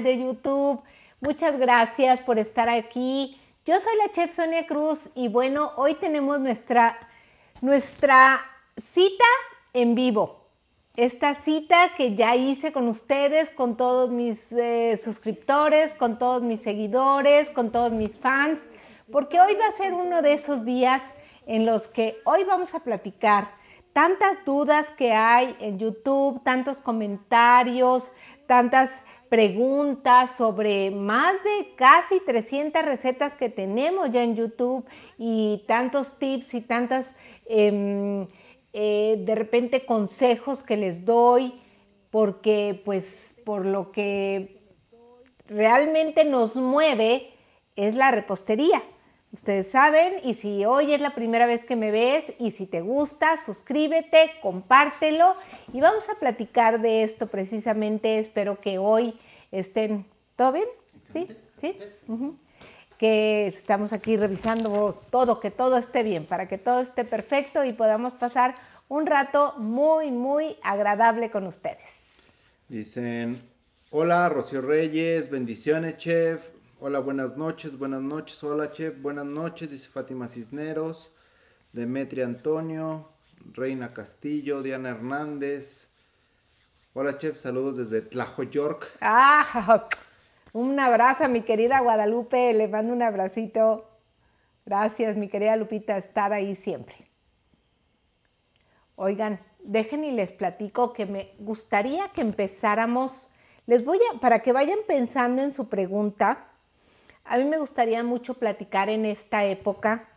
de YouTube. Muchas gracias por estar aquí. Yo soy la chef Sonia Cruz y bueno, hoy tenemos nuestra, nuestra cita en vivo. Esta cita que ya hice con ustedes, con todos mis eh, suscriptores, con todos mis seguidores, con todos mis fans, porque hoy va a ser uno de esos días en los que hoy vamos a platicar tantas dudas que hay en YouTube, tantos comentarios, tantas preguntas sobre más de casi 300 recetas que tenemos ya en YouTube y tantos tips y tantas em, eh, de repente consejos que les doy porque pues por lo que realmente nos mueve es la repostería. Ustedes saben, y si hoy es la primera vez que me ves y si te gusta, suscríbete, compártelo y vamos a platicar de esto precisamente. Espero que hoy estén. ¿Todo bien? ¿Sí? ¿Sí? Que estamos aquí revisando todo, que todo esté bien, para que todo esté perfecto y podamos pasar un rato muy, muy agradable con ustedes. Dicen, hola Rocío Reyes, bendiciones, chef. Hola, buenas noches, buenas noches. Hola, chef, buenas noches. Dice Fátima Cisneros, Demetria Antonio, Reina Castillo, Diana Hernández. Hola, chef, saludos desde York. Ah, un abrazo a mi querida Guadalupe, le mando un abracito. Gracias, mi querida Lupita, estar ahí siempre. Oigan, dejen y les platico que me gustaría que empezáramos, les voy a, para que vayan pensando en su pregunta, a mí me gustaría mucho platicar en esta época.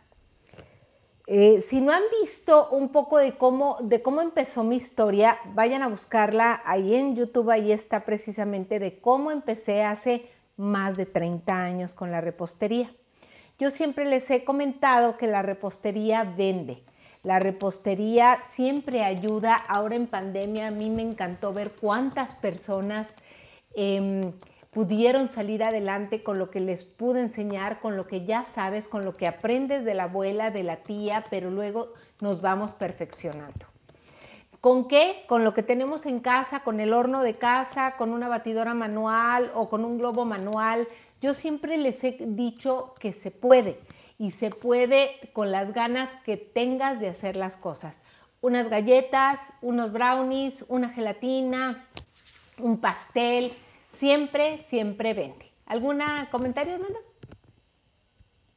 Eh, si no han visto un poco de cómo, de cómo empezó mi historia, vayan a buscarla ahí en YouTube, ahí está precisamente de cómo empecé hace más de 30 años con la repostería. Yo siempre les he comentado que la repostería vende. La repostería siempre ayuda. Ahora en pandemia a mí me encantó ver cuántas personas em, pudieron salir adelante con lo que les pude enseñar, con lo que ya sabes, con lo que aprendes de la abuela, de la tía, pero luego nos vamos perfeccionando. ¿Con qué? Con lo que tenemos en casa, con el horno de casa, con una batidora manual o con un globo manual. Yo siempre les he dicho que se puede y se puede con las ganas que tengas de hacer las cosas. Unas galletas, unos brownies, una gelatina, un pastel, siempre, siempre vende. ¿Alguna comentario, Armando?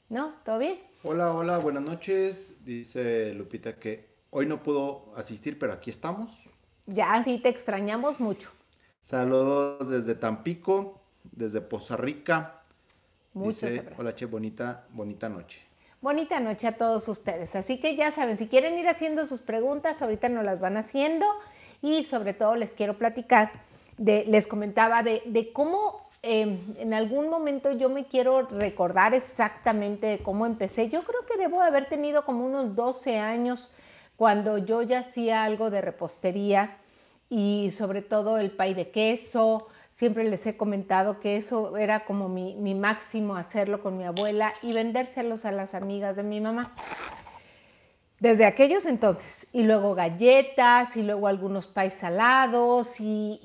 ¿No? ¿Todo bien? Hola, hola, buenas noches. Dice Lupita que hoy no pudo asistir, pero aquí estamos. Ya, sí, te extrañamos mucho. Saludos desde Tampico, desde Poza Rica. Muchas gracias. hola, che, bonita, bonita noche. Bonita noche a todos ustedes. Así que ya saben, si quieren ir haciendo sus preguntas, ahorita nos las van haciendo y sobre todo les quiero platicar les comentaba de, cómo em, en algún momento yo me quiero recordar exactamente cómo empecé. Yo creo que debo haber tenido como unos 12 años cuando yo ya hacía algo de repostería y sobre todo el pay de queso. Siempre les he comentado que eso era como mi, mi máximo hacerlo con mi abuela y vendérselos a las amigas de mi mamá. Desde aquellos entonces, y luego galletas, y luego algunos pais salados, y,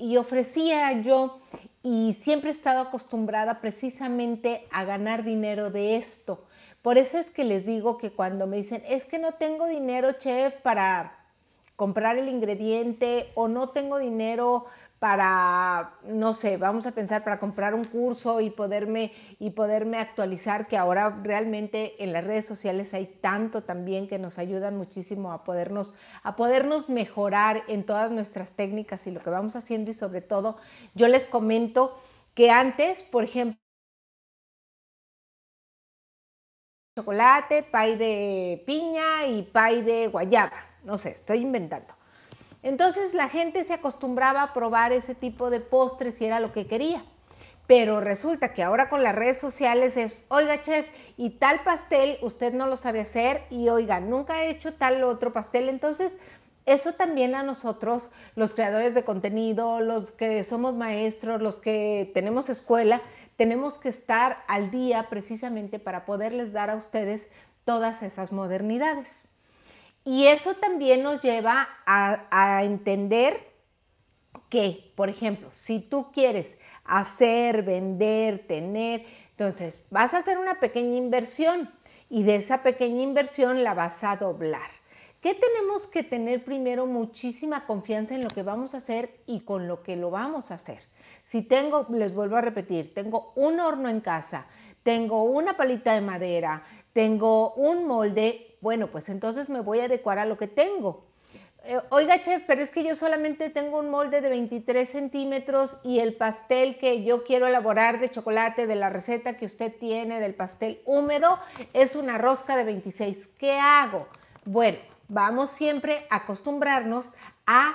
y ofrecía yo, y siempre he estado acostumbrada precisamente a ganar dinero de esto. Por eso es que les digo que cuando me dicen, es que no tengo dinero, chef, para comprar el ingrediente, o no tengo dinero para, no sé, vamos a pensar para comprar un curso y poderme, y poderme actualizar, que ahora realmente en las redes sociales hay tanto también que nos ayudan muchísimo a podernos, a podernos mejorar en todas nuestras técnicas y lo que vamos haciendo y sobre todo yo les comento que antes, por ejemplo, chocolate, pay de piña y pay de guayaba, no sé, estoy inventando. Entonces la gente se acostumbraba a probar ese tipo de postres si era lo que quería. Pero resulta que ahora con las redes sociales es, oiga chef, y tal pastel usted no lo sabe hacer y oiga, nunca he hecho tal otro pastel. Entonces, eso también a nosotros, los creadores de contenido, los que somos maestros, los que tenemos escuela, tenemos que estar al día precisamente para poderles dar a ustedes todas esas modernidades. Y eso también nos lleva a, entender que, por ejemplo, si tú quieres hacer, vender, tener, entonces vas a hacer una pequeña inversión y de esa pequeña inversión la vas a doblar. ¿Qué tenemos que tener primero? Muchísima confianza en lo que vamos a hacer y con lo que lo vamos a hacer. Si tengo, les vuelvo a repetir, tengo un horno en casa, tengo una palita de madera, tengo un molde, bueno, pues entonces me voy a adecuar a lo que tengo. Eh, oiga, chef, pero es que yo solamente tengo un molde de 23 centímetros y el pastel que yo quiero elaborar de chocolate, de la receta que usted tiene del pastel húmedo, es una rosca de 26. ¿Qué hago? Bueno, vamos siempre a acostumbrarnos a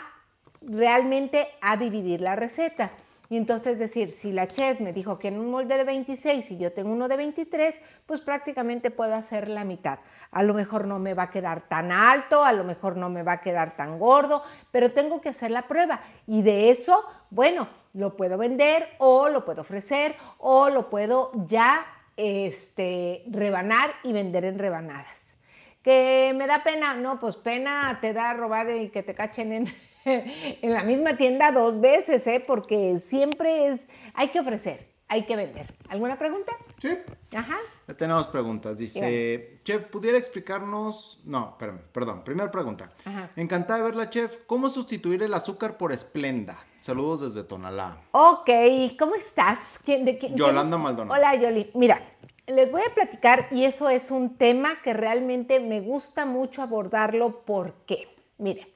realmente a dividir la receta. Y entonces decir, si la chef me dijo que en un molde de 26 y yo tengo uno de 23, pues prácticamente puedo hacer la mitad. A lo mejor no me va a quedar tan alto, a lo mejor no me va a quedar tan gordo, pero tengo que hacer la prueba. Y de eso, bueno, lo puedo vender o lo puedo ofrecer o lo puedo ya este, rebanar y vender en rebanadas. Que me da pena, no, pues pena te da robar y que te cachen en, en la misma tienda dos veces, ¿eh? porque siempre es, hay que ofrecer, hay que vender. ¿Alguna pregunta? Sí. Ajá. Ya tenemos preguntas. Dice, chef, ¿pudiera explicarnos? No, espérame, perdón. Primera pregunta. Ajá. Encantada de verla, chef. ¿Cómo sustituir el azúcar por esplenda? Saludos desde Tonalá. Ok, ¿cómo estás? ¿Quién, de, quién, Yolanda Maldonado. Hola, Yoli. Mira, les voy a platicar y eso es un tema que realmente me gusta mucho abordarlo. porque, Mire,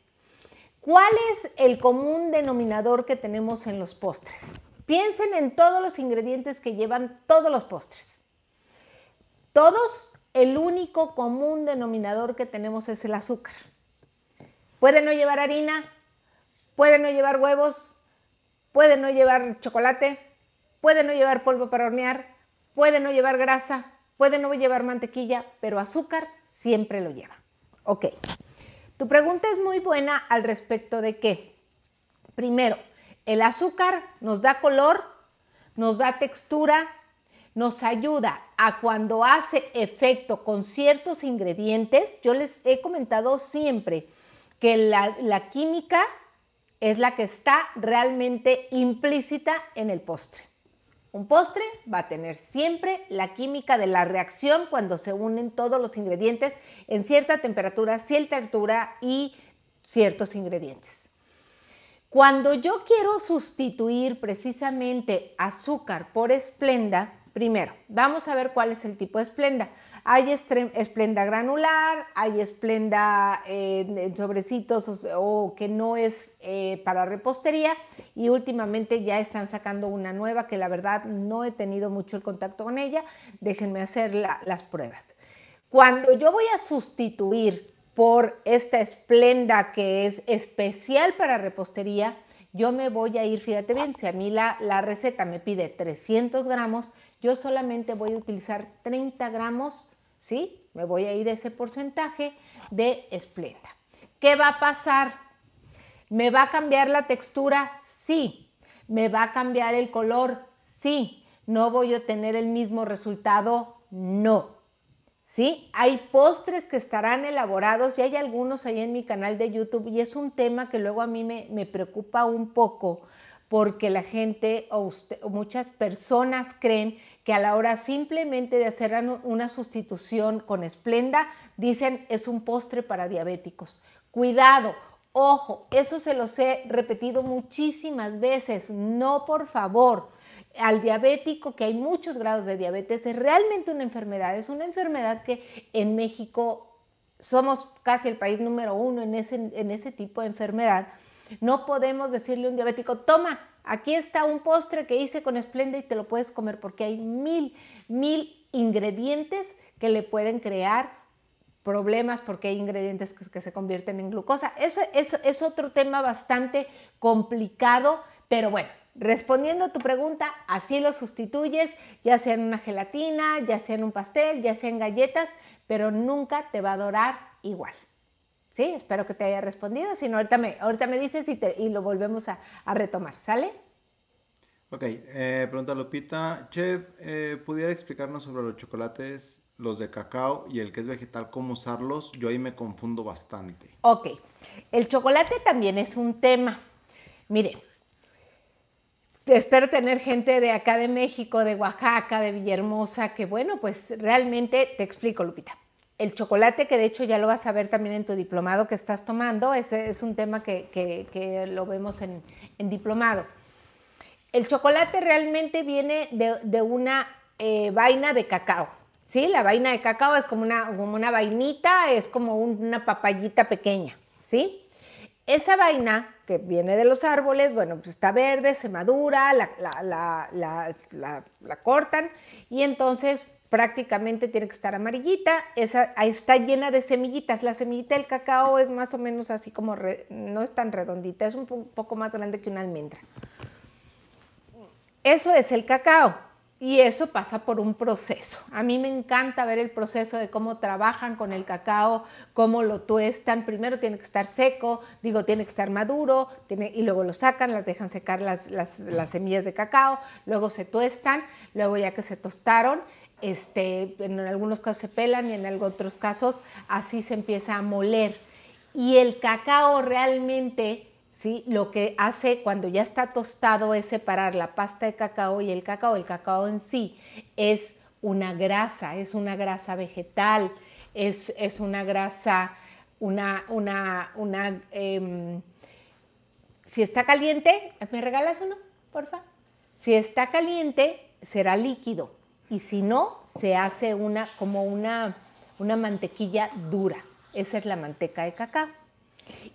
¿cuál es el común denominador que tenemos en los postres? Piensen en todos los ingredientes que llevan todos los postres. Todos, el único común denominador que tenemos es el azúcar. Puede no llevar harina, puede no llevar huevos, puede no llevar chocolate, puede no llevar polvo para hornear, puede no llevar grasa, puede no llevar mantequilla, pero azúcar siempre lo lleva. Ok, tu pregunta es muy buena al respecto de qué. Primero, el azúcar nos da color, nos da textura, nos ayuda a cuando hace efecto con ciertos ingredientes. Yo les he comentado siempre que la, química es la que está realmente implícita en el postre. Un postre va a tener siempre la química de la reacción cuando se unen todos los ingredientes en cierta temperatura, cierta altura y ciertos ingredientes. Cuando yo quiero sustituir precisamente azúcar por esplenda, primero, vamos a ver cuál es el tipo de esplenda. Hay esplenda granular, hay esplenda eh, en sobrecitos o, que no es eh, para repostería y últimamente ya están sacando una nueva que la verdad no he tenido mucho el contacto con ella. Déjenme hacer las pruebas. Cuando yo voy a sustituir por esta esplenda que es especial para repostería, yo me voy a ir, fíjate bien, si a mí la, receta me pide 300 gramos, yo solamente voy a utilizar 30 gramos, ¿sí? Me voy a ir ese porcentaje de esplenda. ¿Qué va a pasar? ¿Me va a cambiar la textura? Sí. ¿Me va a cambiar el color? Sí. ¿No voy a tener el mismo resultado? No. ¿sí? Hay postres que estarán elaborados y hay algunos ahí en mi canal de YouTube y es un tema que luego a mí me, preocupa un poco porque la gente o, usted, o, muchas personas creen que a la hora simplemente de hacer una sustitución con esplenda, dicen es un postre para diabéticos. Cuidado, ojo, eso se los he repetido muchísimas veces, no por favor al diabético, que hay muchos grados de diabetes, es realmente una enfermedad. Es una enfermedad que en México somos casi el país número uno en ese, en ese tipo de enfermedad. No podemos decirle a un diabético, toma, aquí está un postre que hice con Splenda y te lo puedes comer porque hay mil, mil ingredientes que le pueden crear problemas porque hay ingredientes que, se convierten en glucosa. eso es otro tema bastante complicado, pero bueno, Respondiendo a tu pregunta, así lo sustituyes, ya sea en una gelatina, ya sea en un pastel, ya sea en galletas, pero nunca te va a dorar igual. ¿Sí? Espero que te haya respondido. Si no, ahorita me, ahorita me dices y, lo volvemos a, retomar. ¿Sale? Ok, eh, pregunta Lupita. Chef, eh, ¿pudiera explicarnos sobre los chocolates, los de cacao y el que es vegetal, cómo usarlos? Yo ahí me confundo bastante. Ok, el chocolate también es un tema. Mire, espero tener gente de acá de México, de Oaxaca, de Villahermosa, que bueno, pues realmente te explico, Lupita. El chocolate, que de hecho ya lo vas a ver también en tu diplomado que estás tomando, ese es un tema que, lo vemos en, diplomado. El chocolate realmente viene de, una eh, vaina de cacao. ¿sí? La vaina de cacao es como una, vainita, es como una papayita pequeña. ¿sí? Esa vaina que viene de los árboles, bueno, pues está verde, se madura, la, cortan y entonces prácticamente tiene que estar amarillita, esa, está llena de semillitas. La semillita del cacao es más o menos así como, no es tan redondita, es un poco más grande que una almendra. Eso es el cacao y eso pasa por un proceso. A mí me encanta ver el proceso de cómo trabajan con el cacao, cómo lo tuestan. Primero tiene que estar seco, digo, tiene que estar maduro, tiene, y luego lo sacan, las dejan secar las, semillas de cacao, luego se tuestan, luego ya que se tostaron, este, en algunos casos se pelan y en otros casos así se empieza a moler. Y el cacao realmente lo que hace cuando ya está tostado es separar la pasta de cacao y el cacao. El cacao en sí es una grasa, es una grasa vegetal, es, una grasa, una, una, una, em, si está caliente, ¿me regalas uno, porfa? Si está caliente, será líquido y si no, se hace una, como una, una mantequilla dura. Esa es la manteca de cacao.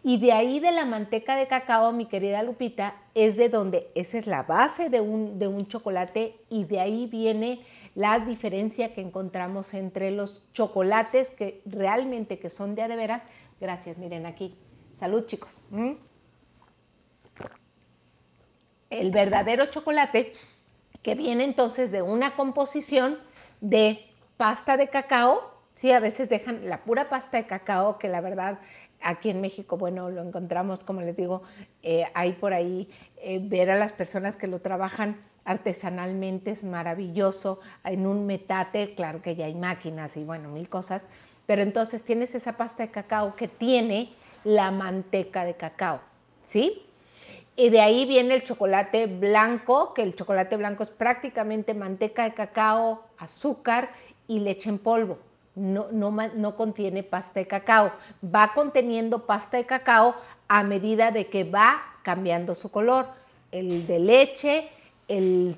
Y de ahí de la manteca de cacao, mi querida Lupita, es de donde, esa es la base de un, chocolate y de ahí viene la diferencia que encontramos entre los chocolates que realmente que son de a Gracias, miren aquí. Salud chicos. ¿Mm? El verdadero chocolate que viene entonces de una composición de pasta de cacao, sí, a veces dejan la pura pasta de cacao que la verdad Aquí en México, bueno, lo encontramos, como les digo, eh, hay por ahí eh, ver a las personas que lo trabajan artesanalmente, es maravilloso, en un metate, claro que ya hay máquinas y bueno, mil cosas, pero entonces tienes esa pasta de cacao que tiene la manteca de cacao, ¿sí? Y de ahí viene el chocolate blanco, que el chocolate blanco es prácticamente manteca de cacao, azúcar y leche en polvo no, no contiene pasta de cacao. Va conteniendo pasta de cacao a medida de que va cambiando su color. El de leche, el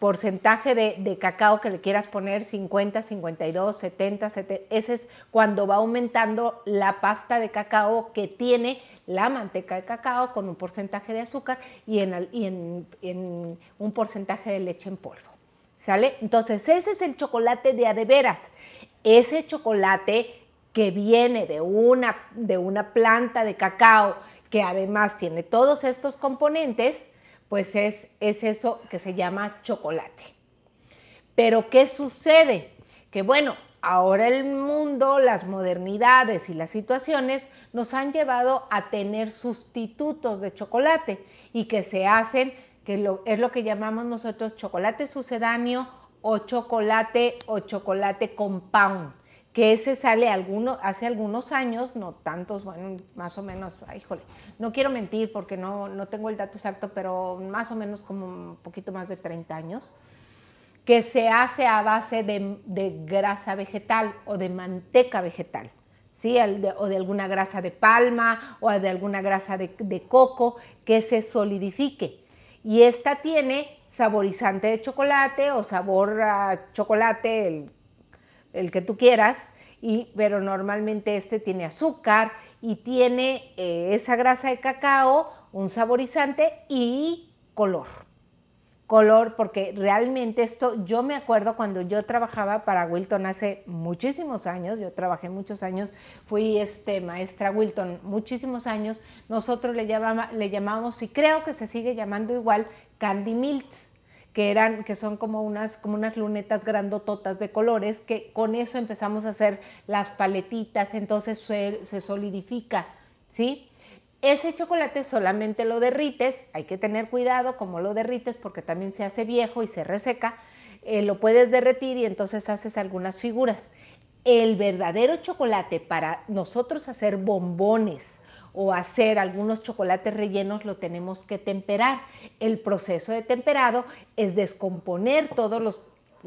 porcentaje de, cacao que le quieras poner, 50, 52, 70, 70, ese es cuando va aumentando la pasta de cacao que tiene la manteca de cacao con un porcentaje de azúcar y en, un porcentaje de leche en polvo. ¿Sale? Entonces ese es el chocolate de adeveras ese chocolate que viene de una, de una planta de cacao que además tiene todos estos componentes, pues es, eso que se llama chocolate. Pero ¿qué sucede? Que bueno, ahora el mundo, las modernidades y las situaciones nos han llevado a tener sustitutos de chocolate y que se hacen, que es lo que llamamos nosotros chocolate sucedáneo o chocolate o chocolate compound, que ese sale hace algunos años, no tantos, bueno, más o menos, ay, híjole, no quiero mentir porque no, no tengo el dato exacto, pero más o menos como un poquito más de 30 años, que se hace a base de, grasa vegetal o de manteca vegetal. ¿Sí? o de alguna grasa de palma o de alguna grasa de coco que se solidifique. Y esta tiene saborizante de chocolate o sabor a chocolate, el, que tú quieras, y, pero normalmente este tiene azúcar y tiene eh, esa grasa de cacao, un saborizante y color color, porque realmente esto, yo me acuerdo cuando yo trabajaba para Wilton hace muchísimos años, yo trabajé muchos años, fui este, maestra Wilton muchísimos años, nosotros le, llamábamos, y creo que se sigue llamando igual, Candy Milts, que, eran, que son como unas, como unas lunetas grandototas de colores, que con eso empezamos a hacer las paletitas, entonces se solidifica, ¿sí? Ese chocolate solamente lo derrites, hay que tener cuidado como lo derrites porque también se hace viejo y se reseca. Eh, lo puedes derretir y entonces haces algunas figuras. El verdadero chocolate para nosotros hacer bombones o hacer algunos chocolates rellenos lo tenemos que temperar. El proceso de temperado es descomponer todos los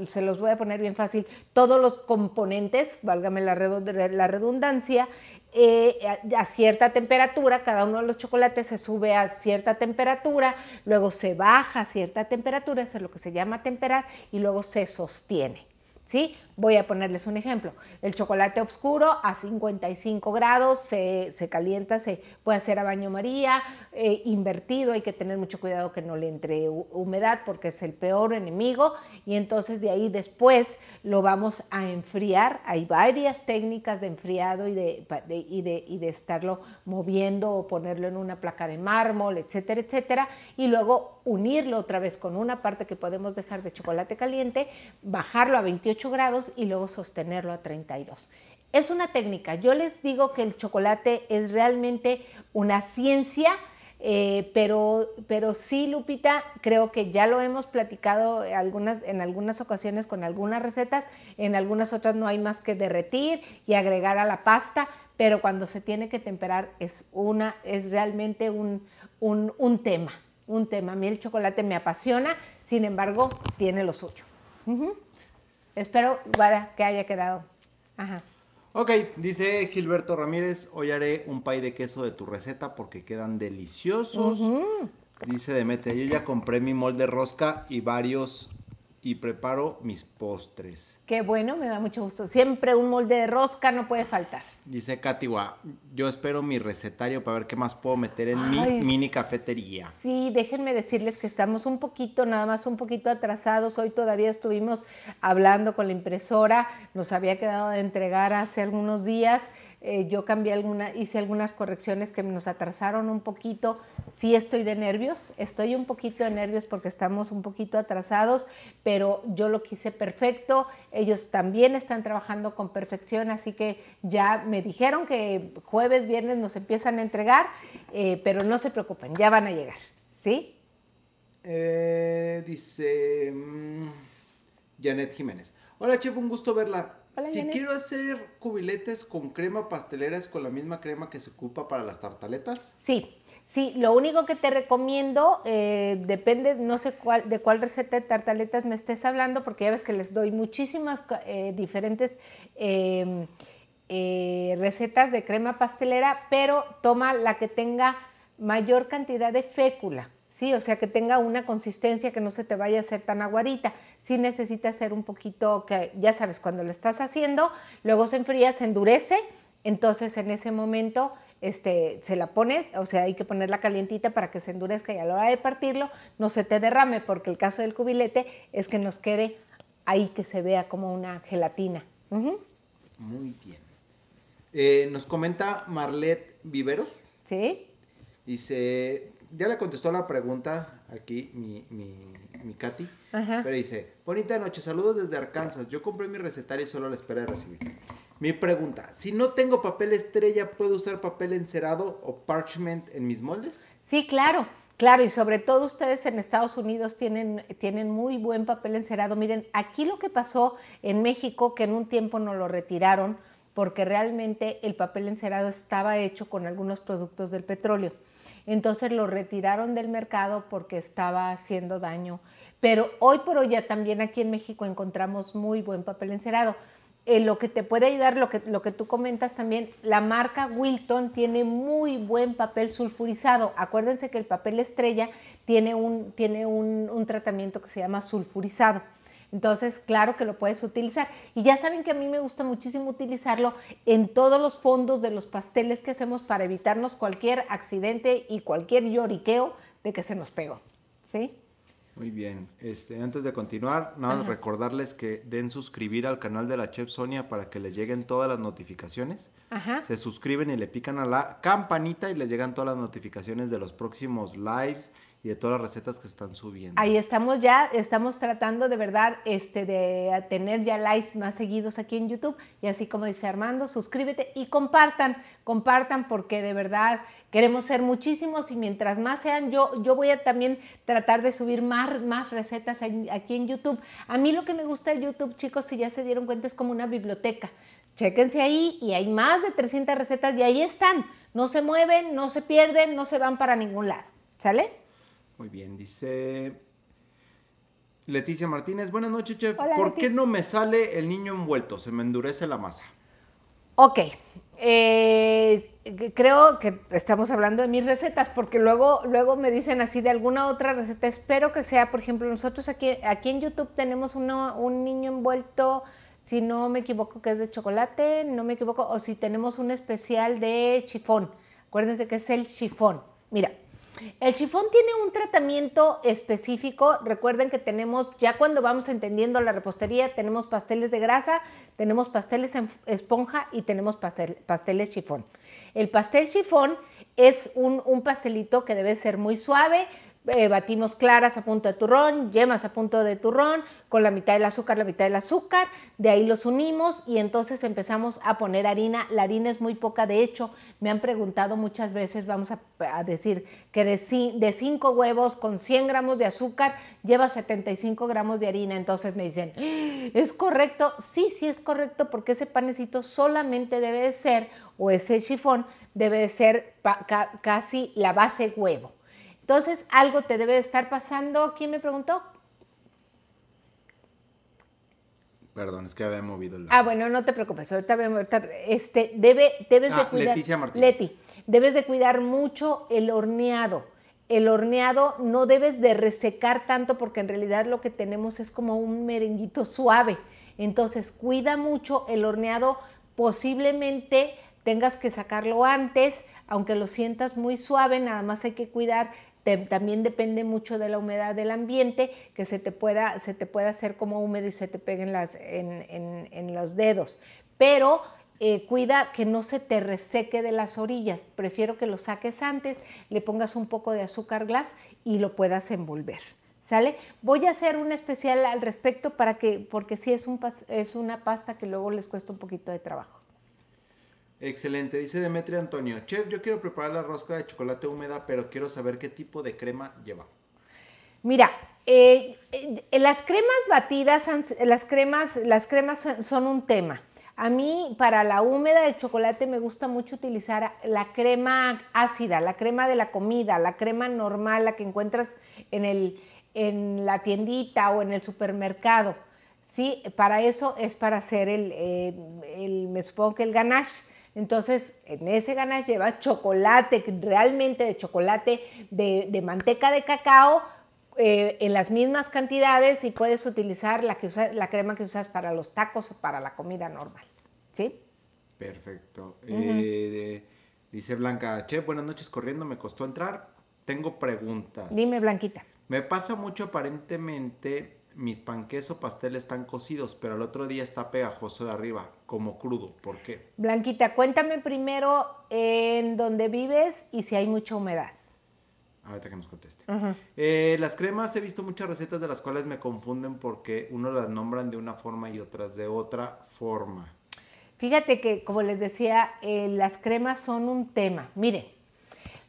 se los voy a poner bien fácil, todos los componentes, válgame la, redundancia, eh, a, a, cierta temperatura, cada uno de los chocolates se sube a cierta temperatura, luego se baja a cierta temperatura, eso es lo que se llama temperar, y luego se sostiene. ¿sí? Voy a ponerles un ejemplo. El chocolate oscuro a 55 grados se, calienta, se puede hacer a baño María, eh, invertido, hay que tener mucho cuidado que no le entre humedad porque es el peor enemigo y entonces de ahí después lo vamos a enfriar. Hay varias técnicas de enfriado y y de, y de estarlo moviendo o ponerlo en una placa de mármol, etcétera, etcétera, y luego unirlo otra vez con una parte que podemos dejar de chocolate caliente, bajarlo a 28 grados y luego sostenerlo a 32. Es una técnica. Yo les digo que el chocolate es realmente una ciencia, eh, pero, pero sí, Lupita, creo que ya lo hemos platicado algunas, en algunas ocasiones con algunas recetas, en algunas otras no hay más que derretir y agregar a la pasta, pero cuando se tiene que temperar es, una, es realmente un, tema, un tema. A mí el chocolate me apasiona, sin embargo, tiene lo suyo. Espero que haya quedado. Ajá. Ok, dice Gilberto Ramírez, hoy haré un pay de queso de tu receta porque quedan deliciosos. Dice Demetria, yo ya compré mi molde rosca y varios y preparo mis postres. Qué bueno, me da mucho gusto. Siempre un molde de rosca no puede faltar. Dice Katywa, yo espero mi recetario para ver qué más puedo meter en mi mini cafetería. Sí, déjenme decirles que estamos un poquito, nada más un poquito atrasados. Hoy todavía estuvimos hablando con la impresora, nos había quedado de entregar hace algunos días eh, yo cambié alguna, hice algunas correcciones que nos atrasaron un poquito. Sí estoy de nervios, estoy un poquito de nervios porque estamos un poquito atrasados, pero yo lo quise perfecto. Ellos también están trabajando con perfección, así que ya me dijeron que jueves, viernes nos empiezan a entregar, eh, pero no se preocupen, ya van a llegar, ¿sí? Eh, dice mm, Janet Jiménez. Hola, chef, un gusto verla si quiero hacer cubiletes con crema pastelera, ¿es con la misma crema que se ocupa para las tartaletas? Sí, sí. Lo único que te recomiendo, eh, depende, no sé de cuál receta de tartaletas me estés hablando, porque ya ves que les doy muchísimas eh, diferentes em, eh, recetas de crema pastelera, pero toma la que tenga mayor cantidad de fécula, ¿sí? O sea, que tenga una consistencia que no se te vaya a hacer tan aguadita. Si necesita hacer un poquito que, ya sabes, cuando lo estás haciendo, luego se enfría, se endurece, entonces en ese momento este, se la pones, o sea, hay que ponerla calientita para que se endurezca y a la hora de partirlo no se te derrame, porque el caso del cubilete es que nos quede ahí que se vea como una gelatina. Muy bien. Eh, nos comenta Marlet Viveros. Sí. Dice, ya le contestó la pregunta aquí mi mi Katy, pero dice, bonita noche, saludos desde Arkansas, yo compré mi recetario solo la espera de recibir. Mi pregunta, si no tengo papel estrella, ¿puedo usar papel encerado o parchment en mis moldes? Sí, claro. Claro, y sobre todo ustedes en Estados Unidos tienen, tienen muy buen papel encerado. Miren, aquí lo que pasó en México, que en un tiempo no lo retiraron, porque realmente el papel encerado estaba hecho con algunos productos del petróleo. Entonces lo retiraron del mercado porque estaba haciendo daño. Pero hoy por hoy ya también aquí en México encontramos muy buen papel encerado. Eh, lo que te puede ayudar, lo que, lo que tú comentas también, la marca Wilton tiene muy buen papel sulfurizado. Acuérdense que el papel estrella tiene un, tiene un, un tratamiento que se llama sulfurizado. Entonces, claro que lo puedes utilizar. Y ya saben que a mí me gusta muchísimo utilizarlo en todos los fondos de los pasteles que hacemos para evitarnos cualquier accidente y cualquier lloriqueo de que se nos pegó. ¿Sí? Muy bien. Este, antes de continuar, nada más recordarles que den suscribir al canal de la Chef Sonia para que les lleguen todas las notificaciones. Ajá. Se suscriben y le pican a la campanita y les llegan todas las notificaciones de los próximos lives y de todas las recetas que están subiendo. Ahí estamos ya, estamos tratando de verdad este, de tener ya live más seguidos aquí en YouTube y así como dice Armando, suscríbete y compartan, compartan porque de verdad queremos ser muchísimos y mientras más sean, yo, yo voy a también tratar de subir más, más recetas aquí en YouTube. A mí lo que me gusta de YouTube, chicos, si ya se dieron cuenta, es como una biblioteca. Chéquense ahí y hay más de 300 recetas y ahí están. No se mueven, no se pierden, no se van para ningún lado. ¿Sale? Muy bien, dice Leticia Martínez. Buenas noches, chef. ¿Por qué no me sale el niño envuelto? Se me endurece la masa. Ok. Eh, creo que estamos hablando de mis recetas, porque luego, luego me dicen así de alguna otra receta. Espero que sea, por ejemplo, nosotros aquí, aquí en YouTube tenemos un niño envuelto, si no me equivoco, que es de chocolate, no me equivoco, o si tenemos un especial de chifón. Acuérdense que es el chifón. Mira, el chifón tiene un tratamiento específico. Recuerden que tenemos, ya cuando vamos entendiendo la repostería, tenemos pasteles de grasa, tenemos pasteles en esponja y tenemos pasteles chifón. El pastel chifón es un pastelito que debe ser muy suave, eh, batimos claras a punto de turrón, yemas a punto de turrón, con la mitad del azúcar, la mitad del azúcar, de ahí los unimos y entonces empezamos a poner harina. La harina es muy poca, de hecho, me han preguntado muchas veces, vamos a, decir, que de 5 huevos con 100 gramos de azúcar lleva 75 gramos de harina. Entonces me dicen, ¿es correcto? Sí, sí es correcto porque ese panecito solamente debe de ser, o ese chifón, debe de ser casi la base huevo. Entonces, algo te debe de estar pasando. ¿Quién me preguntó? Perdón, es que había movido el... Ah, bueno, no te preocupes, ahorita voy a Este, debe, debes de ah, cuidar... Leticia Martínez. Leti, debes de cuidar mucho el horneado. El horneado no debes de resecar tanto porque en realidad lo que tenemos es como un merenguito suave. Entonces, cuida mucho el horneado. Posiblemente tengas que sacarlo antes, aunque lo sientas muy suave, nada más hay que cuidar también depende mucho de la humedad del ambiente, que se te pueda, se te pueda hacer como húmedo y se te peguen las, en, los dedos. Pero eh, cuida que no se te reseque de las orillas. Prefiero que lo saques antes, le pongas un poco de azúcar glass y lo puedas envolver. ¿Sale? Voy a hacer un especial al respecto para que, porque sí es, un, es una pasta que luego les cuesta un poquito de trabajo. Excelente, dice Demetrio Antonio. Chef, yo quiero preparar la rosca de chocolate húmeda, pero quiero saber qué tipo de crema lleva. Mira, eh, eh, las cremas batidas, las cremas, las cremas son, un tema. A mí para la húmeda de chocolate me gusta mucho utilizar la crema ácida, la crema de la comida, la crema normal, la que encuentras en, en la tiendita o en el supermercado. ¿sí? Para eso es para hacer el, eh, me supongo que el ganache. Entonces, en ese ganas lleva chocolate, realmente de chocolate, de, manteca de cacao, eh, en las mismas cantidades y puedes utilizar la, crema que usas para los tacos o para la comida normal. ¿Sí? Perfecto. Eh, dice Blanca, che, buenas noches corriendo, me costó entrar. Tengo preguntas. Dime, Blanquita. Me pasa mucho aparentemente mis panques o pasteles están cocidos, pero al otro día está pegajoso de arriba, como crudo. ¿Por qué? Blanquita, cuéntame primero en dónde vives y si hay mucha humedad. Ahorita que nos conteste. Eh, las cremas, he visto muchas recetas de las cuales me confunden porque uno las nombran de una forma y otras de otra forma. Fíjate que, como les decía, eh, las cremas son un tema. Miren,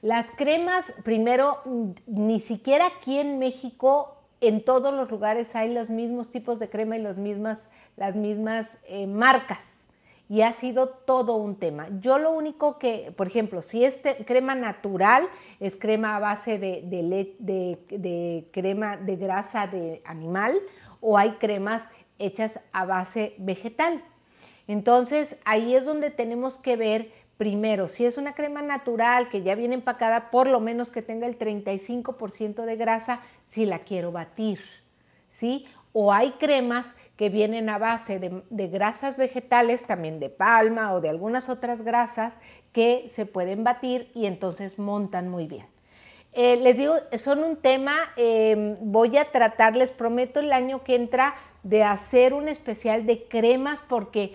las cremas, primero, ni siquiera aquí en México en todos los lugares hay los mismos tipos de crema y mismas, las mismas eh, marcas. Y ha sido todo un tema. Yo lo único que, por ejemplo, si es este crema natural, es crema a base de, de, de crema de grasa de animal o hay cremas hechas a base vegetal. Entonces, ahí es donde tenemos que ver Primero, si es una crema natural que ya viene empacada, por lo menos que tenga el 35% de grasa si la quiero batir, ¿sí? O hay cremas que vienen a base de, grasas vegetales, también de palma o de algunas otras grasas que se pueden batir y entonces montan muy bien. Eh, les digo, son un tema, em, voy a tratar, les prometo el año que entra de hacer un especial de cremas porque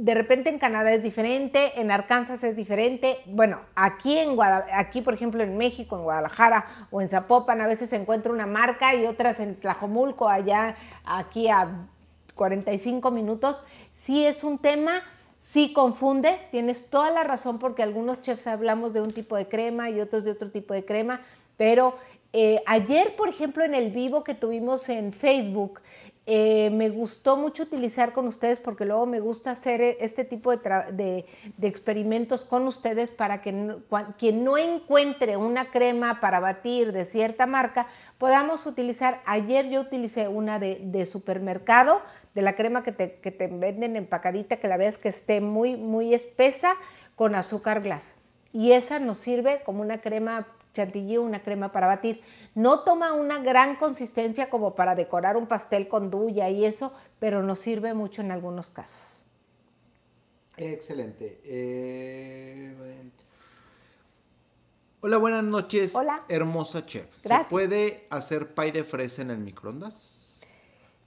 de repente en Canadá es diferente, en Arkansas es diferente. Bueno, aquí en aquí por ejemplo en México, en Guadalajara o en Zapopan a veces se encuentra una marca y otras en Tlajomulco allá aquí a 45 minutos. Sí es un tema Sí confunde, tienes toda la razón porque algunos chefs hablamos de un tipo de crema y otros de otro tipo de crema, pero eh, ayer, por ejemplo, en el vivo que tuvimos en Facebook, eh, me gustó mucho utilizar con ustedes porque luego me gusta hacer e, este tipo de, experimentos con ustedes para que quien no encuentre una crema para batir de cierta marca podamos utilizar. Ayer yo utilicé una de, supermercado, de la crema que te, que te, venden empacadita, que la ves que esté muy, muy espesa con azúcar glass. Y esa nos sirve como una crema chantilly una crema para batir. No toma una gran consistencia como para decorar un pastel con duya y eso, pero nos sirve mucho en algunos casos. Excelente. Eh, Hola, buenas noches. Hola. Hermosa chef. ¿Se puede hacer pay de fresa en el microondas?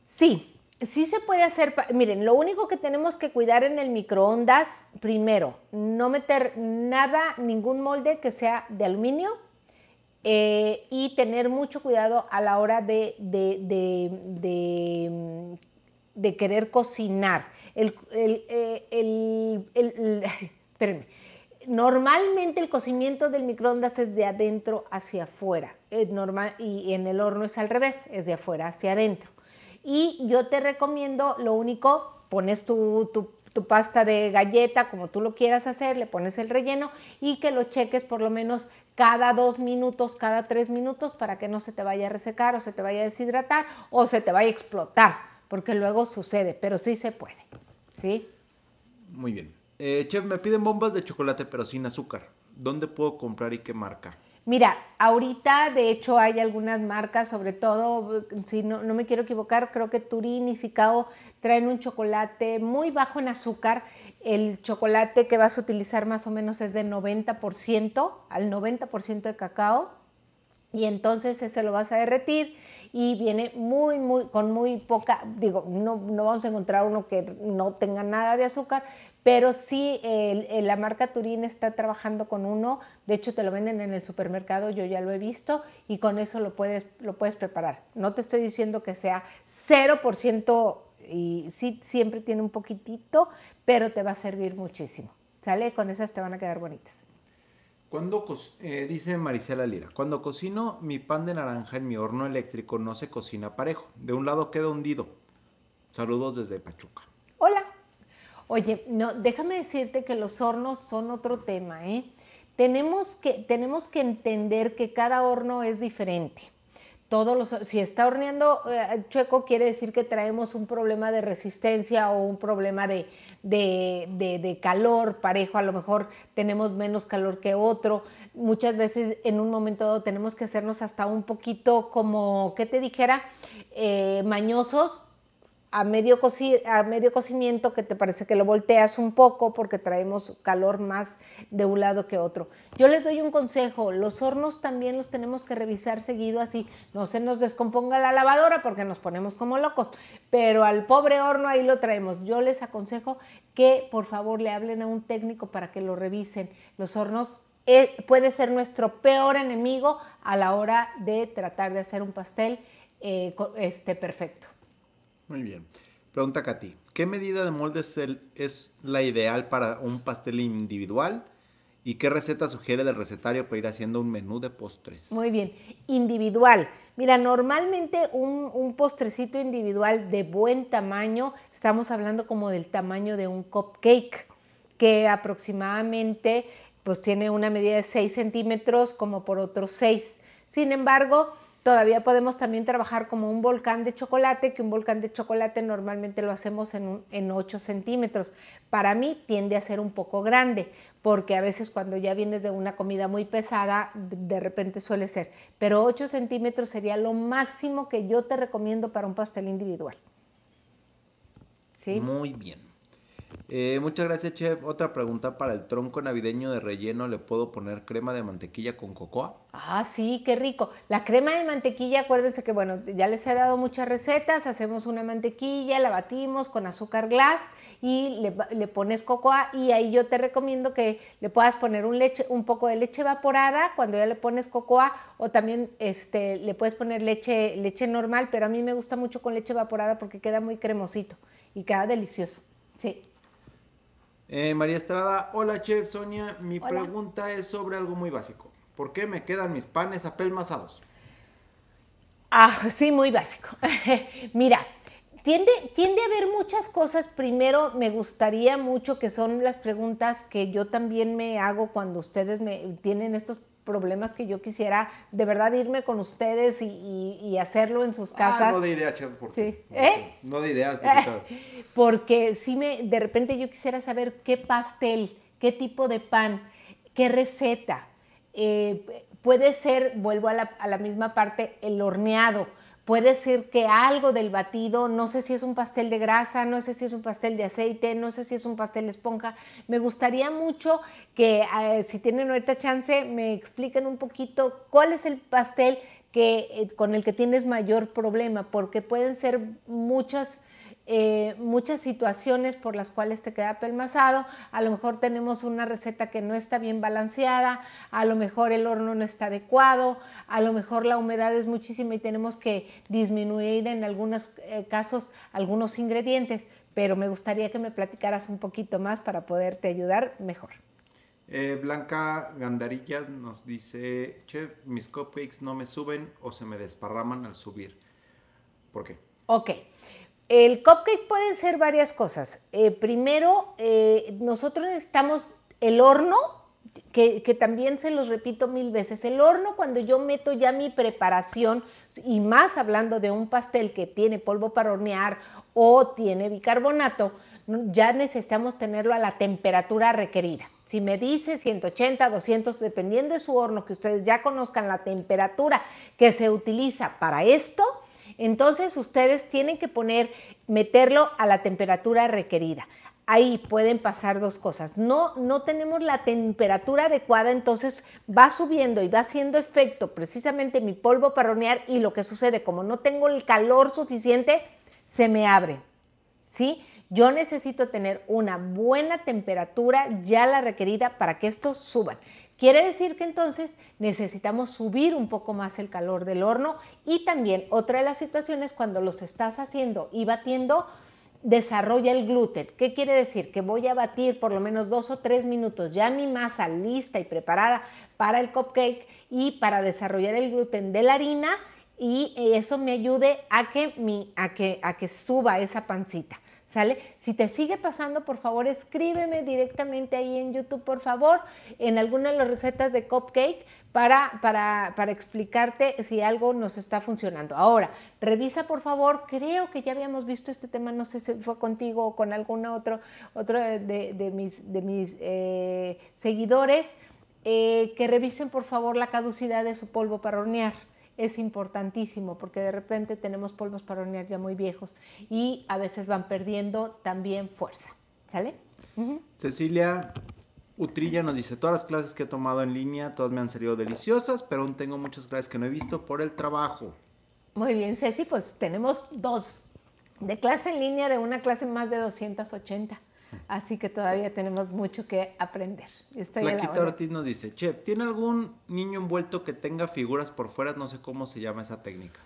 Sí, sí se puede hacer. Miren, lo único que tenemos que cuidar en el microondas, primero, no meter nada, ningún molde que sea de aluminio eh, y tener mucho cuidado a la hora de, de, mm, querer cocinar. El, eh, Normalmente el cocimiento del microondas es de adentro hacia afuera, es normal, y en el horno es al revés, es de afuera hacia adentro. Y yo te recomiendo, lo único, pones tu tu pasta de galleta, como tú lo quieras hacer, le pones el relleno y que lo cheques por lo menos cada dos minutos, cada tres minutos para que no se te vaya a resecar o se te vaya a deshidratar o se te vaya a explotar, porque luego sucede, pero sí se puede. ¿Sí? Muy bien. Eh, chef, me piden bombas de chocolate pero sin azúcar. ¿Dónde puedo comprar y qué marca? Mira, ahorita de hecho hay algunas marcas, sobre todo, si no, me quiero equivocar, creo que Turín y Sicao traen un chocolate muy bajo en azúcar. El chocolate que vas a utilizar más o menos es de 90% al 90% de cacao. Y entonces ese lo vas a derretir y viene muy, muy, con muy poca, digo, no, no vamos a encontrar uno que no tenga nada de azúcar, pero sí la marca Turín está trabajando con uno, de hecho te lo venden en el supermercado, yo ya lo he visto y con eso lo puedes, preparar. No te estoy diciendo que sea 0% y sí siempre tiene un poquitito, pero te va a servir muchísimo. ¿Sale? Con esas te van a quedar bonitas. Cuando eh, dice Maricela Lira, cuando cocino mi pan de naranja en mi horno eléctrico no se cocina parejo, de un lado queda hundido. Saludos desde Pachuca. Hola. Oye, no, déjame decirte que los hornos son otro tema, ¿eh? Tenemos que, tenemos que entender que cada horno es diferente. Todos los, si está horneando eh, chueco, quiere decir que traemos un problema de resistencia o un problema de, calor parejo. A lo mejor tenemos menos calor que otro. Muchas veces en un momento dado tenemos que hacernos hasta un poquito como, ¿qué te dijera? Eh, mañosos a medio, a medio cocimiento que te parece que lo volteas un poco porque traemos calor más de un lado que otro. Yo les doy un consejo, los hornos también los tenemos que revisar seguido así, no se nos descomponga la lavadora porque nos ponemos como locos, pero al pobre horno ahí lo traemos. Yo les aconsejo que por favor le hablen a un técnico para que lo revisen. Los hornos eh, puede ser nuestro peor enemigo a la hora de tratar de hacer un pastel eh, este, perfecto. Muy bien. Pregunta Katy, ¿qué medida de molde es, la ideal para un pastel individual? ¿Y qué receta sugiere del recetario para ir haciendo un menú de postres? Muy bien, individual. Mira, normalmente un, postrecito individual de buen tamaño, estamos hablando como del tamaño de un cupcake, que aproximadamente pues tiene una medida de 6 centímetros como por otros 6. Sin embargo, Todavía podemos también trabajar como un volcán de chocolate, que un volcán de chocolate normalmente lo hacemos en, en 8 centímetros. Para mí tiende a ser un poco grande, porque a veces cuando ya vienes de una comida muy pesada, de repente suele ser. Pero 8 centímetros sería lo máximo que yo te recomiendo para un pastel individual. ¿Sí? Muy bien. Eh, muchas gracias, chef. Otra pregunta para el tronco navideño de relleno. ¿Le puedo poner crema de mantequilla con cocoa? Ah, sí, qué rico. La crema de mantequilla, acuérdense que, bueno, ya les he dado muchas recetas. Hacemos una mantequilla, la batimos con azúcar glass y le, pones cocoa. Y ahí yo te recomiendo que le puedas poner un, leche, un poco de leche evaporada cuando ya le pones cocoa o también este, le puedes poner leche, leche normal, pero a mí me gusta mucho con leche evaporada porque queda muy cremosito y queda delicioso. Sí. Eh, María Estrada, hola chef Sonia, mi pregunta es sobre algo muy básico. ¿Por qué me quedan mis panes apelmazados? Ah, sí, muy básico. Mira, tiende, tiende a haber muchas cosas. Primero, me gustaría mucho que son las preguntas que yo también me hago cuando ustedes me tienen estos problemas que yo quisiera de verdad irme con ustedes y, hacerlo en sus ah, casas. no de ideas, ¿por porque, sí. ¿Eh? No de ideas, porque, porque me, de repente yo quisiera saber qué pastel, qué tipo de pan, qué receta. Eh, puede ser, vuelvo a la, a la misma parte, el horneado Puede ser que algo del batido, no sé si es un pastel de grasa, no sé si es un pastel de aceite, no sé si es un pastel esponja. Me gustaría mucho que eh, si tienen ahorita chance me expliquen un poquito cuál es el pastel que, eh, con el que tienes mayor problema, porque pueden ser muchas eh, muchas situaciones por las cuales te queda pelmazado, a lo mejor tenemos una receta que no está bien balanceada, a lo mejor el horno no está adecuado, a lo mejor la humedad es muchísima y tenemos que disminuir en algunos eh, casos algunos ingredientes, pero me gustaría que me platicaras un poquito más para poderte ayudar mejor. Eh, Blanca Gandarillas nos dice, chef, mis cupcakes no me suben o se me desparraman al subir. ¿Por qué? Ok. El cupcake pueden ser varias cosas. Eh, primero, eh, nosotros necesitamos el horno, que, que, también se los repito mil veces, el horno cuando yo meto ya mi preparación, y más hablando de un pastel que tiene polvo para hornear o tiene bicarbonato, ya necesitamos tenerlo a la temperatura requerida. Si me dice 180, 200, dependiendo de su horno, que ustedes ya conozcan la temperatura que se utiliza para esto, entonces ustedes tienen que poner, meterlo a la temperatura requerida. Ahí pueden pasar dos cosas. No, no tenemos la temperatura adecuada, entonces va subiendo y va haciendo efecto precisamente mi polvo parronear y lo que sucede, como no tengo el calor suficiente, se me abre. ¿Sí? Yo necesito tener una buena temperatura ya la requerida para que estos suban. Quiere decir que entonces necesitamos subir un poco más el calor del horno y también otra de las situaciones cuando los estás haciendo y batiendo, desarrolla el gluten. ¿Qué quiere decir? Que voy a batir por lo menos dos o tres minutos ya mi masa lista y preparada para el cupcake y para desarrollar el gluten de la harina y eso me ayude a que, a que, a que suba esa pancita. Si te sigue pasando, por favor, escríbeme directamente ahí en YouTube, por favor, en alguna de las recetas de cupcake para, para, para explicarte si algo nos está funcionando. Ahora, revisa, por favor, creo que ya habíamos visto este tema, no sé si fue contigo o con alguno otro, otro de, mis, de mis eh, seguidores, eh, que revisen, por favor, la caducidad de su polvo para hornear es importantísimo porque de repente tenemos polvos para hornear ya muy viejos y a veces van perdiendo también fuerza. ¿Sale? Cecilia Utrilla nos dice, todas las clases que he tomado en línea, todas me han salido deliciosas, pero aún tengo muchas clases que no he visto por el trabajo. Muy bien, Ceci, pues tenemos dos de clase en línea, de una clase más de 280. Así que todavía tenemos mucho que aprender. La Ortiz nos dice, Chef, ¿tiene algún niño envuelto que tenga figuras por fuera? No sé cómo se llama esa técnica.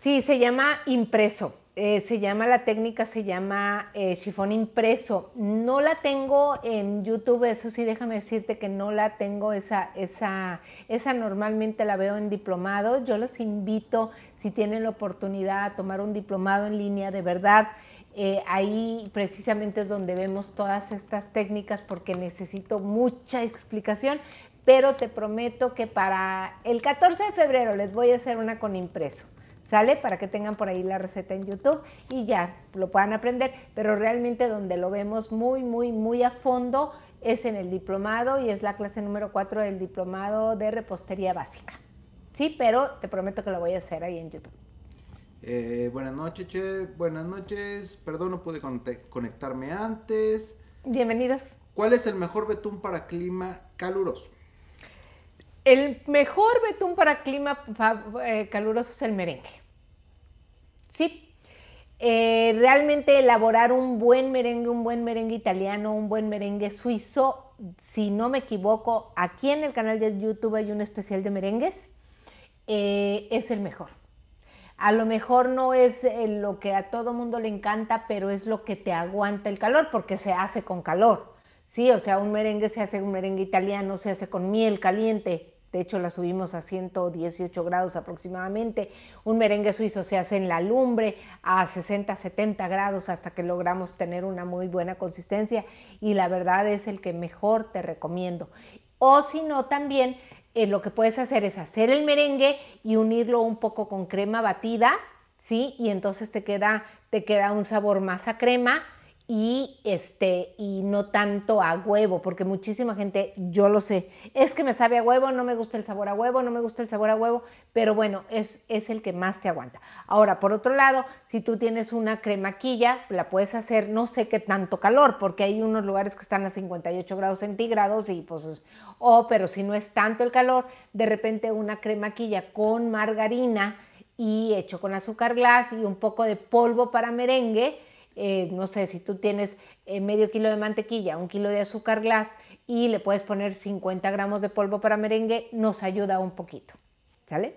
Sí, se llama impreso. Eh, se llama la técnica, se llama eh, chifón impreso. No la tengo en YouTube, eso sí, déjame decirte que no la tengo esa, esa, esa normalmente la veo en diplomado. Yo los invito, si tienen la oportunidad, a tomar un diplomado en línea, de verdad. Eh, ahí precisamente es donde vemos todas estas técnicas porque necesito mucha explicación, pero te prometo que para el 14 de febrero les voy a hacer una con impreso. ¿Sale? Para que tengan por ahí la receta en YouTube y ya lo puedan aprender, pero realmente donde lo vemos muy, muy, muy a fondo es en el diplomado y es la clase número 4 del diplomado de repostería básica. Sí, pero te prometo que lo voy a hacer ahí en YouTube. Eh, buenas noches, che. Buenas noches. Perdón, no pude conectarme antes. Bienvenidos. ¿Cuál es el mejor betún para clima caluroso? El mejor betún para clima eh, caluroso es el merengue. Sí. Eh, realmente elaborar un buen merengue, un buen merengue italiano, un buen merengue suizo, si no me equivoco, aquí en el canal de YouTube hay un especial de merengues, es el mejor a lo mejor no es eh, lo que a todo mundo le encanta, pero es lo que te aguanta el calor, porque se hace con calor. Sí, o sea, un merengue se hace un merengue italiano, se hace con miel caliente. De hecho, la subimos a 118 grados aproximadamente. Un merengue suizo se hace en la lumbre a 60, 70 grados hasta que logramos tener una muy buena consistencia. Y la verdad es el que mejor te recomiendo. O si no, también eh, lo que puedes hacer es hacer el merengue y unirlo un poco con crema batida, ¿sí? Y entonces te queda, te queda un sabor más a crema y este y no tanto a huevo, porque muchísima gente, yo lo sé, es que me sabe a huevo, no me gusta el sabor a huevo, no me gusta el sabor a huevo, pero bueno, es, es el que más te aguanta. Ahora, por otro lado, si tú tienes una cremaquilla, la puedes hacer no sé qué tanto calor, porque hay unos lugares que están a 58 grados centígrados y pues, oh, pero si no es tanto el calor, de repente una cremaquilla con margarina y hecho con azúcar glass y un poco de polvo para merengue, eh, no sé, si tú tienes eh, medio kilo de mantequilla, un kilo de azúcar glass y le puedes poner 50 gramos de polvo para merengue, nos ayuda un poquito. ¿Sale?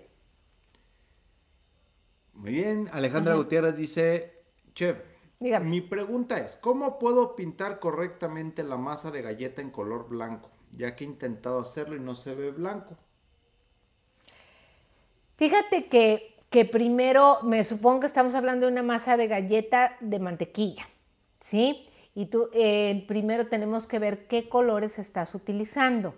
Muy bien, Alejandra Gutiérrez dice, chef, mi pregunta es, ¿cómo puedo pintar correctamente la masa de galleta en color blanco? Ya que he intentado hacerlo y no se ve blanco. Fíjate que que primero, me supongo que estamos hablando de una masa de galleta de mantequilla, ¿sí? Y tú, eh, primero tenemos que ver qué colores estás utilizando.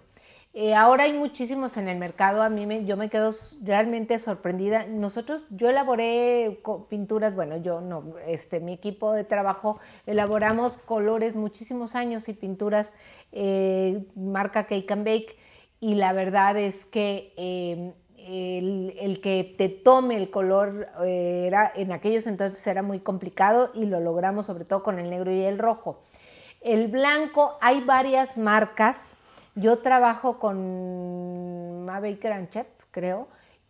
Eh, ahora hay muchísimos en el mercado, a mí me, yo me quedo realmente sorprendida. Nosotros, yo elaboré pinturas, bueno, yo no, este, mi equipo de trabajo elaboramos colores muchísimos años y pinturas eh, marca Cake and Bake y la verdad es que em, el, que te tome el color eh, era, en aquellos entonces era muy complicado y lo logramos sobre todo con el negro y el rojo. El blanco, hay varias marcas. Yo trabajo con Baker y creo,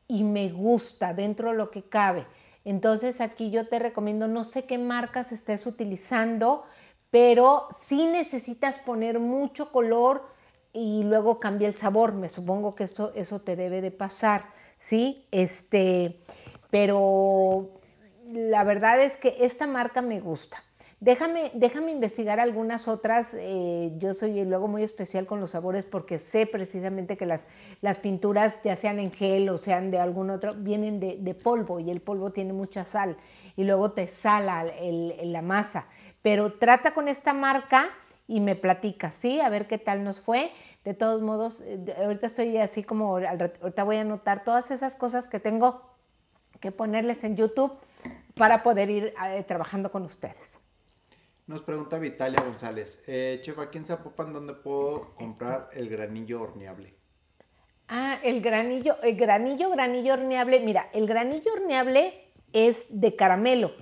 y me gusta dentro de lo que cabe. Entonces aquí yo te recomiendo, no sé qué marcas estés utilizando, pero si necesitas poner mucho color, y luego cambia el sabor. Me supongo que esto, eso te debe de pasar, ¿sí? Este, pero la verdad es que esta marca me gusta. Déjame, déjame investigar algunas otras. Eh, yo soy luego muy especial con los sabores porque sé precisamente que las, las pinturas, ya sean en gel o sean de algún otro, vienen de, polvo y el polvo tiene mucha sal y luego te sala la masa. Pero trata con esta marca y me platica ¿sí? A ver qué tal nos fue. De todos modos, eh, ahorita estoy así como, ahorita voy a anotar todas esas cosas que tengo que ponerles en YouTube para poder ir eh, trabajando con ustedes. Nos pregunta Vitalia González, eh, quién aquí en ¿dónde puedo comprar el granillo horneable? Ah, el granillo, el granillo, granillo horneable. Mira, el granillo horneable es de caramelo.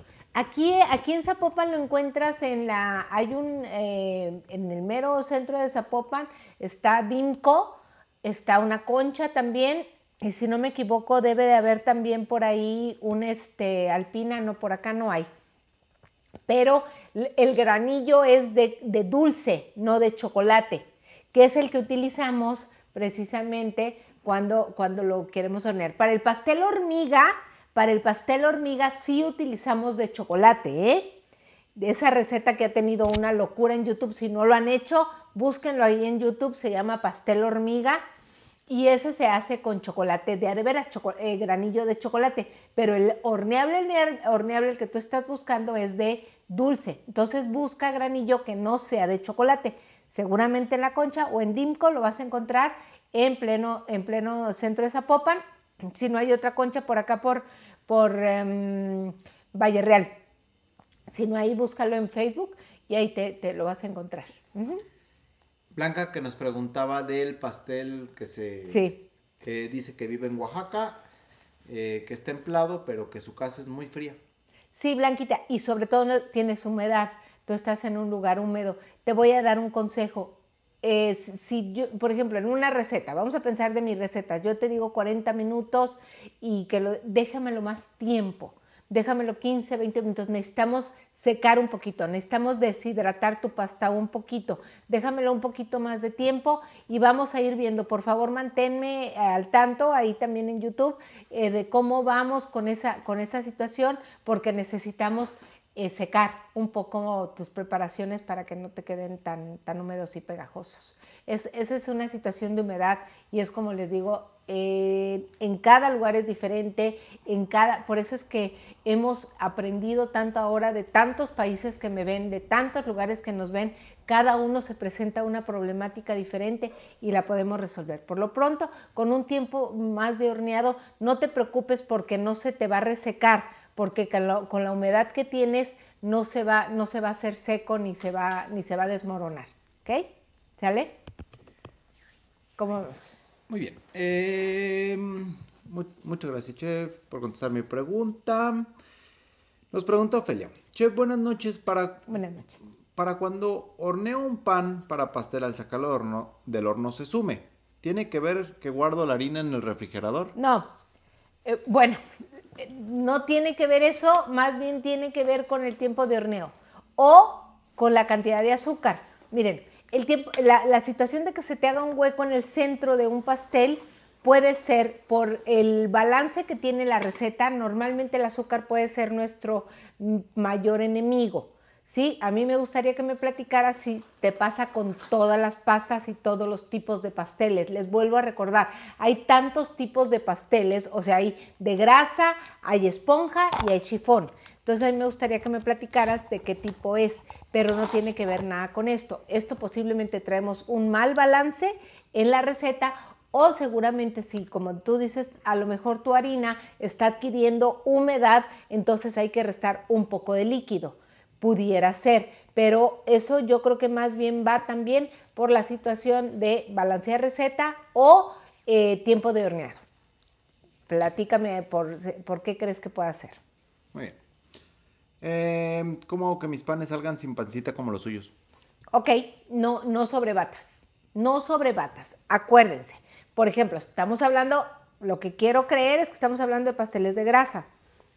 Aquí, en Zapopan lo encuentras en la, hay un, eh, en el mero centro de Zapopan está Bimco, está una concha también, y si no me equivoco debe de haber también por ahí un este, alpina, no, por acá no hay. Pero el granillo es de, dulce, no de chocolate, que es el que utilizamos precisamente cuando, cuando lo queremos hornear. Para el pastel hormiga, para el pastel hormiga sí utilizamos de chocolate, ¿eh? Esa receta que ha tenido una locura en YouTube, si no lo han hecho, búsquenlo ahí en YouTube, se llama pastel hormiga y ese se hace con chocolate de adeveras, eh, granillo de chocolate, pero el horneable, horneable que tú estás buscando es de dulce, entonces busca granillo que no sea de chocolate, seguramente en la concha o en Dimco lo vas a encontrar en pleno, en pleno centro de Zapopan, si no hay otra concha por acá por por em, Valle Real. Si no, ahí búscalo en Facebook y ahí te, lo vas a encontrar. Blanca que nos preguntaba del pastel que se sí. dice que vive en Oaxaca, eh, que es templado, pero que su casa es muy fría. Sí, Blanquita, y sobre todo no tienes humedad. Tú estás en un lugar húmedo. Te voy a dar un consejo. Eh, si yo, por ejemplo, en una receta, vamos a pensar de mi receta, yo te digo 40 minutos y que lo, déjamelo más tiempo, déjamelo 15, 20 minutos, necesitamos secar un poquito, necesitamos deshidratar tu pasta un poquito, déjamelo un poquito más de tiempo y vamos a ir viendo, por favor manténme al tanto ahí también en YouTube eh, de cómo vamos con esa, con esa situación porque necesitamos eh, secar un poco tus preparaciones para que no te queden tan, tan húmedos y pegajosos. Es, esa es una situación de humedad y es como les digo, eh, en cada lugar es diferente, en cada, por eso es que hemos aprendido tanto ahora de tantos países que me ven, de tantos lugares que nos ven, cada uno se presenta una problemática diferente y la podemos resolver. Por lo pronto, con un tiempo más de horneado, no te preocupes porque no se te va a resecar porque con la, humedad que tienes no se, va, no se va a hacer seco ni se va, ni se va a desmoronar. ¿Ok? ¿Sale? ¿Cómo vamos? Muy bien. Em, muchas gracias, Chef, por contestar mi pregunta. Nos pregunta Ofelia. Chef, buenas noches. Para, buenas noches. Para cuando horneo un pan para pastel al sacarlo del horno, se sume. ¿Tiene que ver que guardo la harina en el refrigerador? No. Eh, bueno, no tiene que ver eso, más bien tiene que ver con el tiempo de horneo o con la cantidad de azúcar. Miren, el tiempo, la, la, situación de que se te haga un hueco en el centro de un pastel puede ser por el balance que tiene la receta. Normalmente el azúcar puede ser nuestro mayor enemigo. Sí, a mí me gustaría que me platicaras si te pasa con todas las pastas y todos los tipos de pasteles. Les vuelvo a recordar, hay tantos tipos de pasteles, o sea, hay de grasa, hay esponja y hay chifón. Entonces a mí me gustaría que me platicaras de qué tipo es, pero no tiene que ver nada con esto. Esto posiblemente traemos un mal balance en la receta o seguramente si, como tú dices, a lo mejor tu harina está adquiriendo humedad, entonces hay que restar un poco de líquido pudiera ser. Pero eso yo creo que más bien va también por la situación de balancear receta o eh, tiempo de horneado. Platícame por, qué crees que pueda ser. Muy bien. Em, ¿Cómo que mis panes salgan sin pancita como los suyos? Ok, no, no batas No batas Acuérdense. Por ejemplo, estamos hablando, lo que quiero creer es que estamos hablando de pasteles de grasa,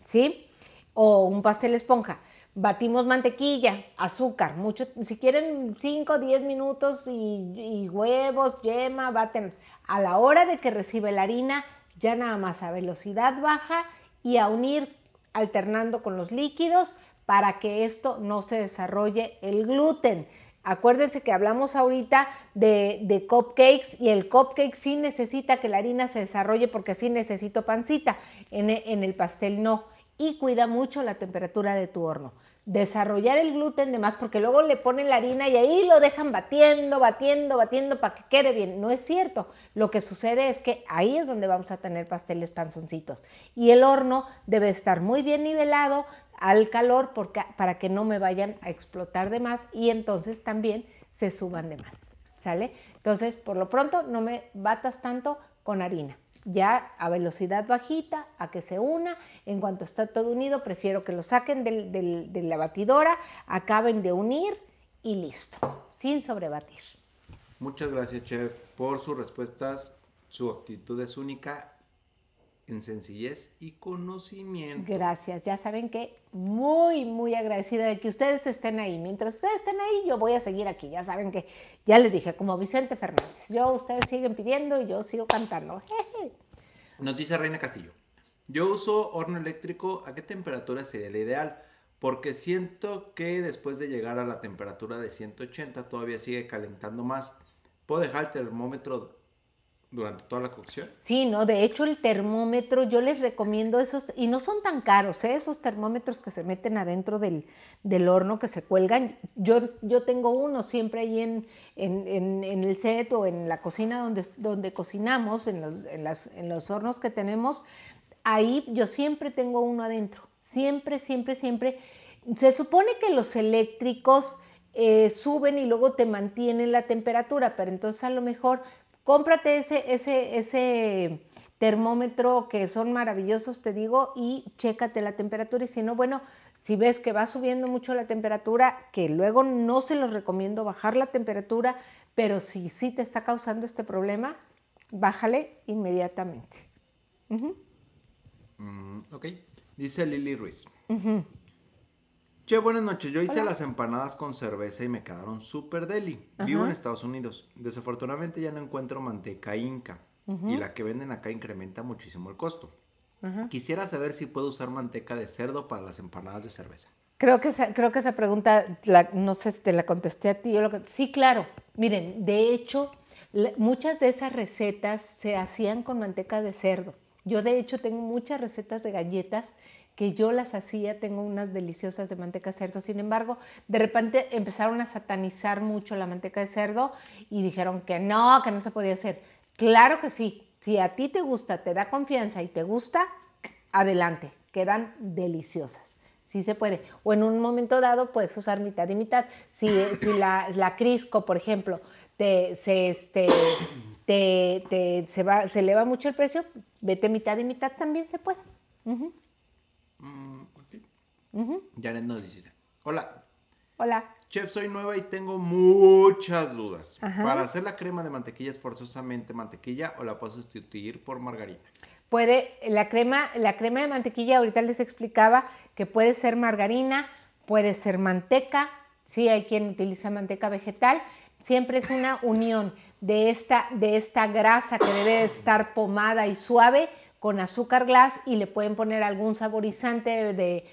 ¿sí? O un pastel esponja. Batimos mantequilla, azúcar, mucho, si quieren 5 o 10 minutos y, huevos, yema, baten. A la hora de que recibe la harina, ya nada más a velocidad baja y a unir alternando con los líquidos para que esto no se desarrolle el gluten. Acuérdense que hablamos ahorita de, cupcakes y el cupcake sí necesita que la harina se desarrolle porque sí necesito pancita. En, en el pastel no y cuida mucho la temperatura de tu horno. Desarrollar el gluten de más, porque luego le ponen la harina y ahí lo dejan batiendo, batiendo, batiendo para que quede bien. No es cierto. Lo que sucede es que ahí es donde vamos a tener pasteles panzoncitos. Y el horno debe estar muy bien nivelado al calor para que no me vayan a explotar de más y entonces también se suban de más. ¿Sale? Entonces, por lo pronto, no me batas tanto con harina ya a velocidad bajita, a que se una. En cuanto está todo unido, prefiero que lo saquen del, de la batidora, acaben de unir y listo, sin sobrebatir. Muchas gracias, chef, por sus respuestas. Su actitud es única en sencillez y conocimiento. Gracias, ya saben que muy, muy agradecida de que ustedes estén ahí. Mientras ustedes estén ahí, yo voy a seguir aquí. Ya saben que, ya les dije, como Vicente Fernández, yo, ustedes siguen pidiendo y yo sigo cantando. Noticia Reina Castillo, yo uso horno eléctrico, ¿a qué temperatura sería la ideal? Porque siento que después de llegar a la temperatura de 180 todavía sigue calentando más. Puedo dejar el termómetro durante toda la cocción. Sí, no, de hecho el termómetro, yo les recomiendo esos, y no son tan caros, ¿eh? esos termómetros que se meten adentro del, horno, que se cuelgan. Yo, yo tengo uno siempre ahí en, en, el set o en la cocina donde, donde cocinamos, en los, en, las, los hornos que tenemos, ahí yo siempre tengo uno adentro, siempre, siempre, siempre. Se supone que los eléctricos... Eh, suben y luego te mantienen la temperatura, pero entonces a lo mejor Cómprate ese, ese, ese termómetro que son maravillosos, te digo, y chécate la temperatura. Y si no, bueno, si ves que va subiendo mucho la temperatura, que luego no se los recomiendo bajar la temperatura, pero si sí te está causando este problema, bájale inmediatamente. Mm, ok, dice Lili Ruiz. Che, buenas noches. Yo hice las empanadas con cerveza y me quedaron súper deli. Vivo en Estados Unidos. Desafortunadamente ya no encuentro manteca inca. Y la que venden acá incrementa muchísimo el costo. Quisiera saber si puedo usar manteca de cerdo para las empanadas de cerveza. Creo que esa, creo que esa pregunta, no sé si te la contesté a ti. Yo lo, sí, claro. Miren, de hecho, muchas de esas recetas se hacían con manteca de cerdo. Yo de hecho tengo muchas recetas de galletas yo las hacía, tengo unas deliciosas de manteca de cerdo. Sin embargo, de repente empezaron a satanizar mucho la manteca de cerdo y dijeron que no, que no se podía hacer. Claro que sí, si a ti te gusta, te da confianza y te gusta, adelante, quedan deliciosas. Sí se puede. O en un momento dado puedes usar mitad y mitad. Si, la, Crisco, por ejemplo, te, se, este, se, va, se eleva mucho el precio, vete mitad y mitad, también se puede. Mm, ya nos dice, hola. Hola. Chef, soy nueva y tengo muchas dudas. Para hacer la crema de mantequilla es forzosamente mantequilla o la puedo sustituir por margarina. Puede, la crema, la crema de mantequilla, ahorita les explicaba que puede ser margarina, puede ser manteca, sí hay quien utiliza manteca vegetal, siempre es una unión de esta, de esta grasa que debe estar pomada y suave con azúcar glass y le pueden poner algún saborizante de,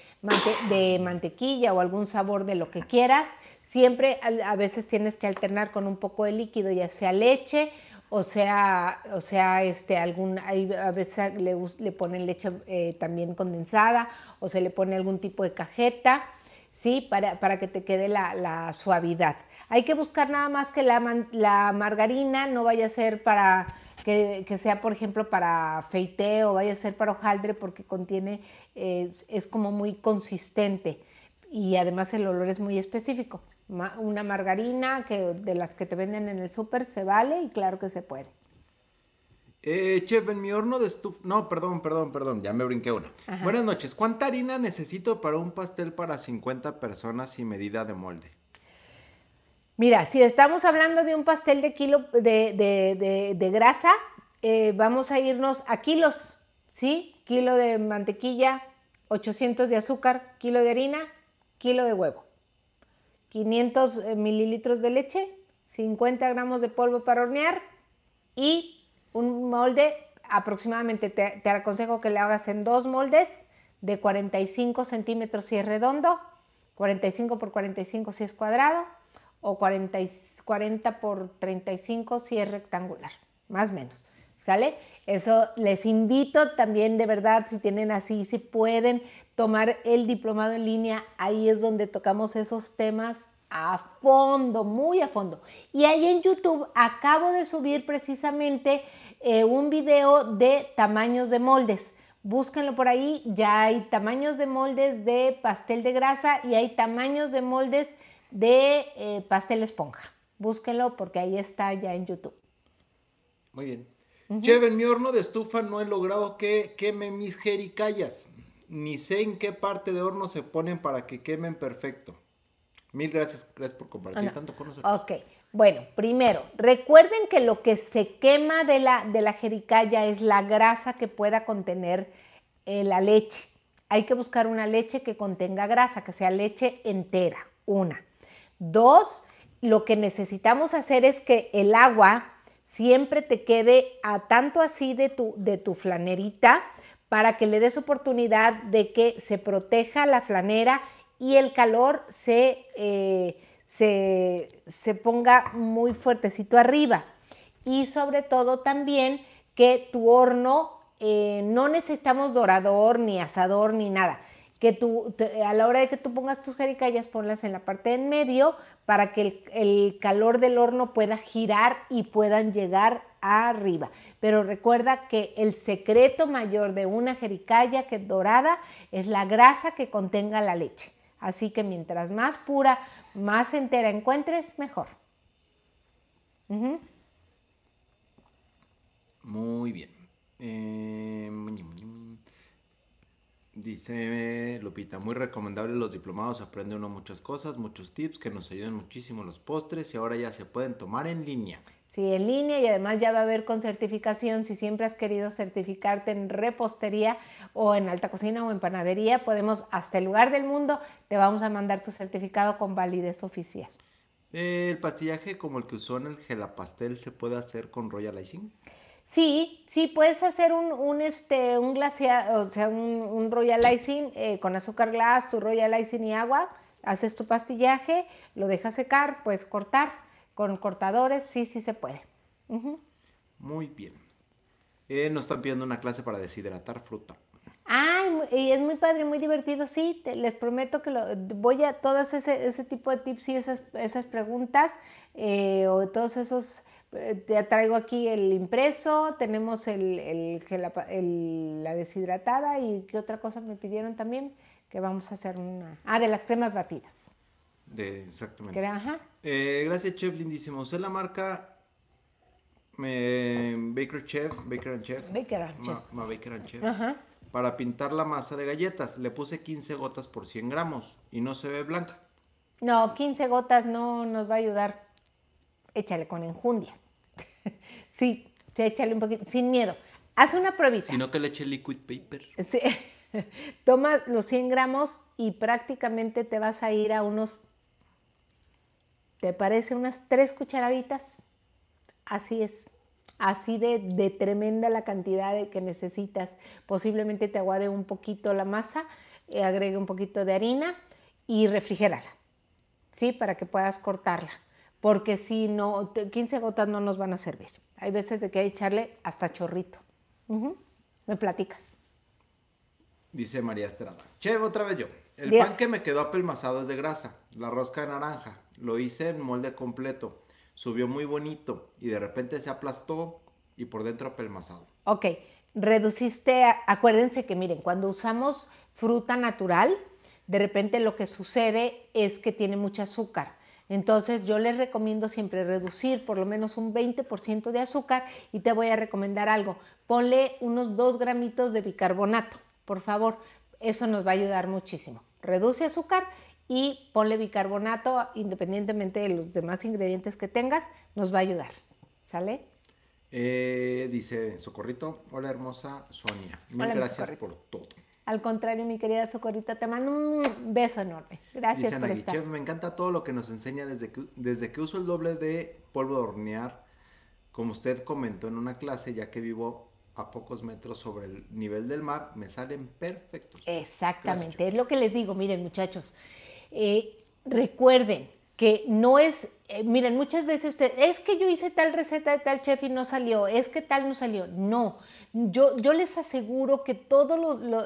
de mantequilla o algún sabor de lo que quieras. Siempre a, veces tienes que alternar con un poco de líquido, ya sea leche, o sea, o sea, este, algún, a veces le, le ponen leche eh, también condensada o se le pone algún tipo de cajeta, ¿sí? Para, que te quede la, suavidad. Hay que buscar nada más que la margarina no vaya a ser para que, sea, por ejemplo, para feite o vaya a ser para hojaldre porque contiene, eh, es como muy consistente y además el olor es muy específico. una margarina que, de las que te venden en el súper se vale y claro que se puede. Eh, chef, en mi horno de estufa. No, perdón, perdón, perdón, ya me brinqué una. Buenas noches. ¿Cuánta harina necesito para un pastel para 50 personas y medida de molde? Mira, si estamos hablando de un pastel de kilo de, grasa, eh, vamos a irnos a kilos, ¿sí? Kilo de mantequilla, 800 de azúcar, kilo de harina, kilo de huevo, 500 eh, mililitros de leche, 50 gramos de polvo para hornear y un molde aproximadamente, te, te aconsejo que le hagas en dos moldes de 45 centímetros si es redondo, 45 por 45 si es cuadrado o 40, por 35 si es rectangular, más o menos. ¿Sale? Eso les invito también de verdad, si tienen así, si pueden tomar el diplomado en línea, ahí es donde tocamos esos temas a fondo, muy a fondo. Y ahí en YouTube acabo de subir precisamente eh, un video de tamaños de moldes. Búsquenlo por ahí, ya hay tamaños de moldes de pastel de grasa y hay tamaños de moldes de eh, pastel esponja. Búsquenlo porque ahí está ya en YouTube. Muy bien. Cheven, mi horno de estufa no he logrado que queme mis jericayas. Ni sé en qué parte de horno se ponen para que quemen perfecto. Mil gracias, gracias por compartir tanto con nosotros. Ok, bueno, primero, recuerden que lo que se quema de la, de la jericaya es la grasa que pueda contener eh, la leche. Hay que buscar una leche que contenga grasa, que sea leche entera, una. Dos, lo que necesitamos hacer es que el agua siempre te quede a tanto así de tu, de tu flanerita para que le des oportunidad de que se proteja la flanera y el calor se, eh, se, se, ponga muy fuertecito arriba. Y sobre todo también que tu horno eh, no necesitamos dorador ni asador ni nada que tú, a la hora de que tú pongas tus jericayas, ponlas en la parte de en medio para que el, calor del horno pueda girar y puedan llegar arriba. Pero recuerda que el secreto mayor de una jericaya que es dorada es la grasa que contenga la leche. Así que mientras más pura, más entera encuentres, mejor. Muy bien. Eh, Dice Lupita, muy recomendable los diplomados, aprenden uno muchas cosas, muchos tips que nos ayudan muchísimo los postres y ahora ya se pueden tomar en línea. Sí, en línea y además ya va a haber con certificación. Si siempre has querido certificarte en repostería o en alta cocina o en panadería, podemos hasta el lugar del mundo, te vamos a mandar tu certificado con validez oficial. El pastillaje como el que usó en el gelapastel se puede hacer con royal icing. Sí, sí, puedes hacer un, un, este, un o sea, un, un royal icing eh, con azúcar glass, tu royal icing y agua, haces tu pastillaje, lo dejas secar, puedes cortar con cortadores, sí, sí se puede. Muy bien. Eh, nos están pidiendo una clase para deshidratar fruta. Ay, y es muy padre, muy divertido, sí, les prometo que lo, voy a todos ese, ese tipo de tips y esas, esas preguntas eh, o todos esos eh, te traigo aquí el impreso, tenemos el, la deshidratada y qué otra cosa me pidieron también, que vamos a hacer una... Ah, de las cremas batidas. De, exactamente. Eh, gracias, chef, lindísimo. Usé la marca Baker Chef, Baker Chef. Baker Chef. Para pintar la masa de galletas, le puse 15 gotas por 100 gramos y no se ve blanca. No, 15 gotas no nos va a ayudar. Échale con enjundia. Sí, échale un poquito, sin miedo. Haz una probita. Si no, que le eche liquid paper. Sí. Toma los 100 gramos y prácticamente te vas a ir a unos, ¿te parece? Unas tres cucharaditas. Así es. Así de, tremenda la cantidad de que necesitas. Posiblemente te aguade un poquito la masa, eh, agregue un poquito de harina y refrigérala, ¿sí? Para que puedas cortarla. Porque si no, 15 gotas no nos van a servir. Hay veces de que hay que echarle hasta chorrito. Me platicas. Dice María Estrada. Che, otra vez yo. El pan que me quedó apelmazado es de grasa. La rosca de naranja. Lo hice en molde completo. Subió muy bonito y de repente se aplastó y por dentro apelmazado. Ok. Reduciste, acuérdense que miren, cuando usamos fruta natural, de repente lo que sucede es que tiene mucho azúcar. Entonces yo les recomiendo siempre reducir por lo menos un 20% de azúcar y te voy a recomendar algo. Ponle unos 2 gramitos de bicarbonato, por favor. Eso nos va a ayudar muchísimo. Reduce azúcar y ponle bicarbonato independientemente de los demás ingredientes que tengas, nos va a ayudar. ¿Sale? Eh, dice Socorrito, hola hermosa Sonia, mil gracias por todo. Al contrario, mi querida Socorita, te mando un beso enorme. Gracias Dice por me encanta todo lo que nos enseña desde que, desde que uso el doble de polvo de hornear, como usted comentó en una clase, ya que vivo a pocos metros sobre el nivel del mar, me salen perfectos. Exactamente, es lo que les digo, miren muchachos, eh, recuerden que no es eh, miren, muchas veces usted, es que yo hice tal receta de tal chef y no salió, es que tal no salió. No, yo, yo les aseguro que todos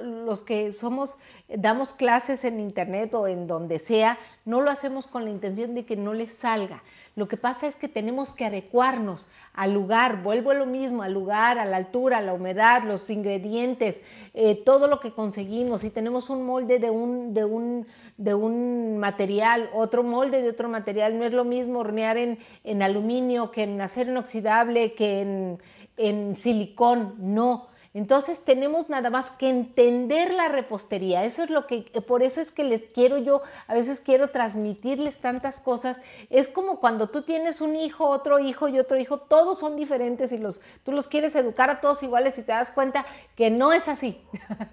los, que somos, damos clases en internet o en donde sea, no lo hacemos con la intención de que no les salga. Lo que pasa es que tenemos que adecuarnos al lugar, vuelvo a lo mismo, al lugar, a la altura, a la humedad, los ingredientes, eh, todo lo que conseguimos. Si tenemos un molde de un, de, un, de un material, otro molde de otro material, no es lo mismo hornear en, aluminio que en acero inoxidable, que en, en silicón, no. Entonces tenemos nada más que entender la repostería. Eso es lo que, por eso es que les quiero yo, a veces quiero transmitirles tantas cosas. Es como cuando tú tienes un hijo, otro hijo y otro hijo, todos son diferentes y los, tú los quieres educar a todos iguales y te das cuenta que no es así.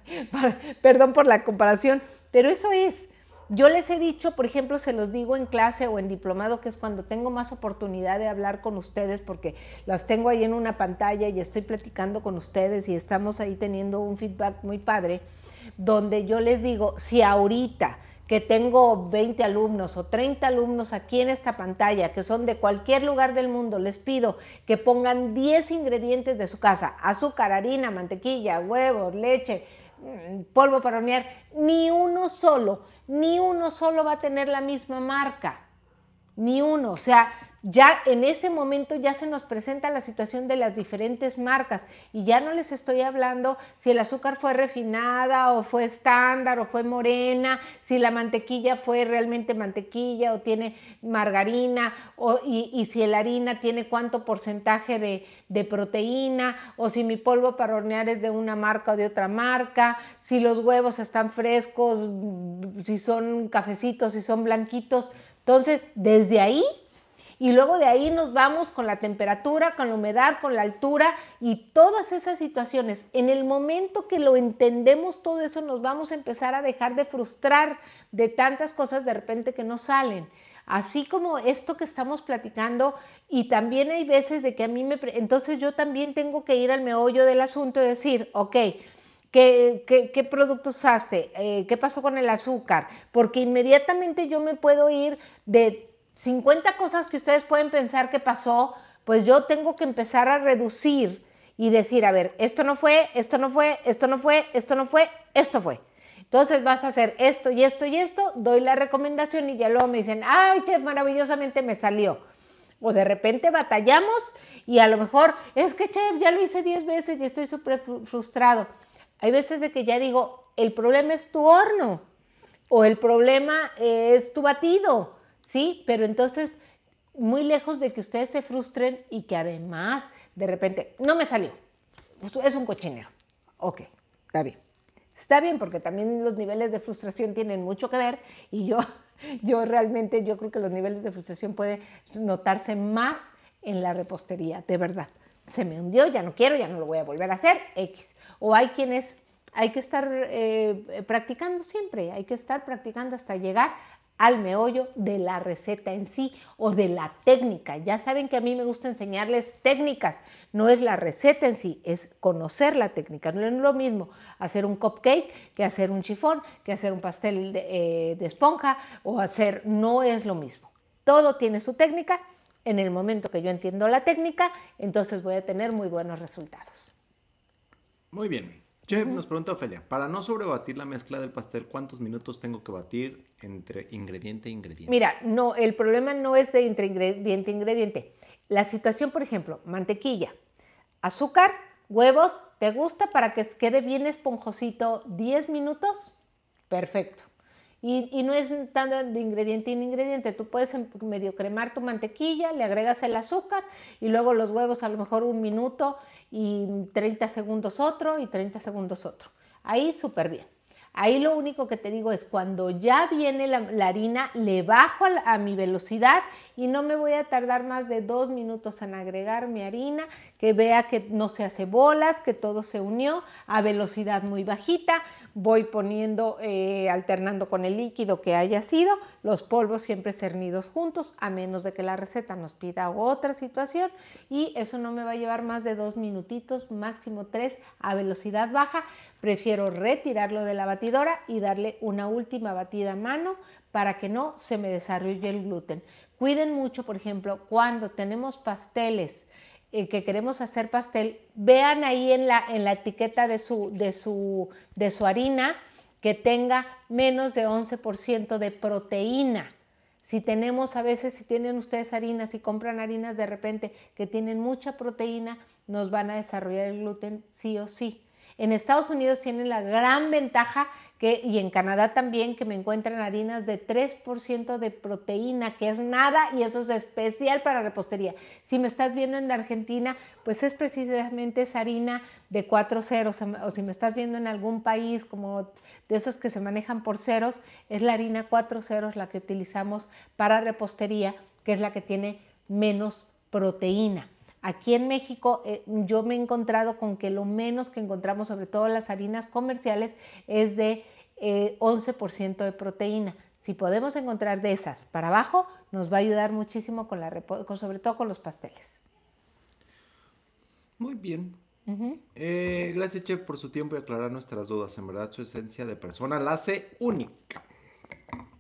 Perdón por la comparación, pero eso es. Yo les he dicho, por ejemplo, se los digo en clase o en diplomado, que es cuando tengo más oportunidad de hablar con ustedes, porque las tengo ahí en una pantalla y estoy platicando con ustedes y estamos ahí teniendo un feedback muy padre, donde yo les digo, si ahorita que tengo 20 alumnos o 30 alumnos aquí en esta pantalla, que son de cualquier lugar del mundo, les pido que pongan 10 ingredientes de su casa, azúcar, harina, mantequilla, huevos, leche, mm, polvo para hornear, ni uno solo ni uno solo va a tener la misma marca, ni uno. O sea, ya en ese momento ya se nos presenta la situación de las diferentes marcas y ya no les estoy hablando si el azúcar fue refinada o fue estándar o fue morena, si la mantequilla fue realmente mantequilla o tiene margarina o, y, si la harina tiene cuánto porcentaje de, de proteína o si mi polvo para hornear es de una marca o de otra marca, si los huevos están frescos, si son cafecitos, si son blanquitos. Entonces, desde ahí y luego de ahí nos vamos con la temperatura, con la humedad, con la altura y todas esas situaciones. En el momento que lo entendemos todo eso, nos vamos a empezar a dejar de frustrar de tantas cosas de repente que no salen así como esto que estamos platicando y también hay veces de que a mí me... Entonces yo también tengo que ir al meollo del asunto y decir, ok, ¿qué, producto usaste? Eh, ¿Qué pasó con el azúcar? Porque inmediatamente yo me puedo ir de 50 cosas que ustedes pueden pensar que pasó, pues yo tengo que empezar a reducir y decir, a ver, esto no fue, esto no fue, esto no fue, esto no fue, esto fue. Entonces vas a hacer esto y esto y esto, doy la recomendación y ya luego me dicen, ay, chef, maravillosamente me salió. O de repente batallamos y a lo mejor es que, chef, ya lo hice 10 veces y estoy súper frustrado. Hay veces de que ya digo, el problema es tu horno o el problema es tu batido ¿sí? Pero entonces, muy lejos de que ustedes se frustren y que además de repente, no me salió, pues, es un cochinero. Ok, está bien. Está bien porque también los niveles de frustración tienen mucho que ver y yo, yo realmente, yo creo que los niveles de frustración puede notarse más en la repostería, de verdad. Se me hundió, ya no quiero, ya no lo voy a volver a hacer, X. O hay quienes hay que estar eh, practicando siempre, hay que estar practicando hasta llegar al meollo de la receta en sí o de la técnica. Ya saben que a mí me gusta enseñarles técnicas, no es la receta en sí, es conocer la técnica. No es lo mismo hacer un cupcake que hacer un chifón, que hacer un pastel eh, de, esponja o hacer, no es lo mismo. Todo tiene su técnica. En el momento que yo entiendo la técnica, entonces voy a tener muy buenos resultados. Muy bien, nos pregunta Ofelia, para no sobrebatir la mezcla del pastel, ¿cuántos minutos tengo que batir entre ingrediente e ingrediente? Mira, no, el problema no es de entre ingrediente e ingrediente. La situación, por ejemplo, mantequilla, azúcar, huevos, ¿te gusta para que quede bien esponjosito 10 minutos? Perfecto. Y, no es tan de ingrediente en ingrediente. Tú puedes em, medio cremar tu mantequilla, le agregas el azúcar y luego los huevos a lo mejor un minuto y 30 segundos otro y 30 segundos otro. Ahí súper bien. Ahí lo único que te digo es cuando ya viene la, harina, le bajo a, a, mi velocidad y no me voy a tardar más de dos minutos en agregar mi harina, que vea que no se hace bolas, que todo se unió a velocidad muy bajita voy poniendo, eh, alternando con el líquido que haya sido, los polvos siempre cernidos juntos, a menos de que la receta nos pida otra situación y eso no me va a llevar más de dos minutitos, máximo tres a velocidad baja. Prefiero retirarlo de la batidora y darle una última batida a mano para que no se me desarrolle el gluten. Cuiden mucho, por ejemplo, cuando tenemos pasteles eh, que queremos hacer pastel, vean ahí en la, en la etiqueta de su, de, su, de su harina que tenga menos de 11% de proteína. Si tenemos a veces, si tienen ustedes harinas, y compran harinas de repente que tienen mucha proteína, nos van a desarrollar el gluten sí o sí. En Estados Unidos tienen la gran ventaja y en Canadá también, que me encuentran harinas de 3% de proteína, que es nada, y eso es especial para repostería. Si me estás viendo en Argentina, pues es precisamente esa harina de 4 ceros, o si me estás viendo en algún país como de esos que se manejan por ceros, es la harina 4 ceros la que utilizamos para repostería, que es la que tiene menos proteína. Aquí en México eh, yo me he encontrado con que lo menos que encontramos, sobre todo las harinas comerciales, es de 11% eh, de proteína. Si podemos encontrar de esas para abajo, nos va a ayudar muchísimo, con la, con, sobre todo con los pasteles. Muy bien. Eh, gracias, Chef, por su tiempo y aclarar nuestras dudas. En verdad, su esencia de persona la hace única.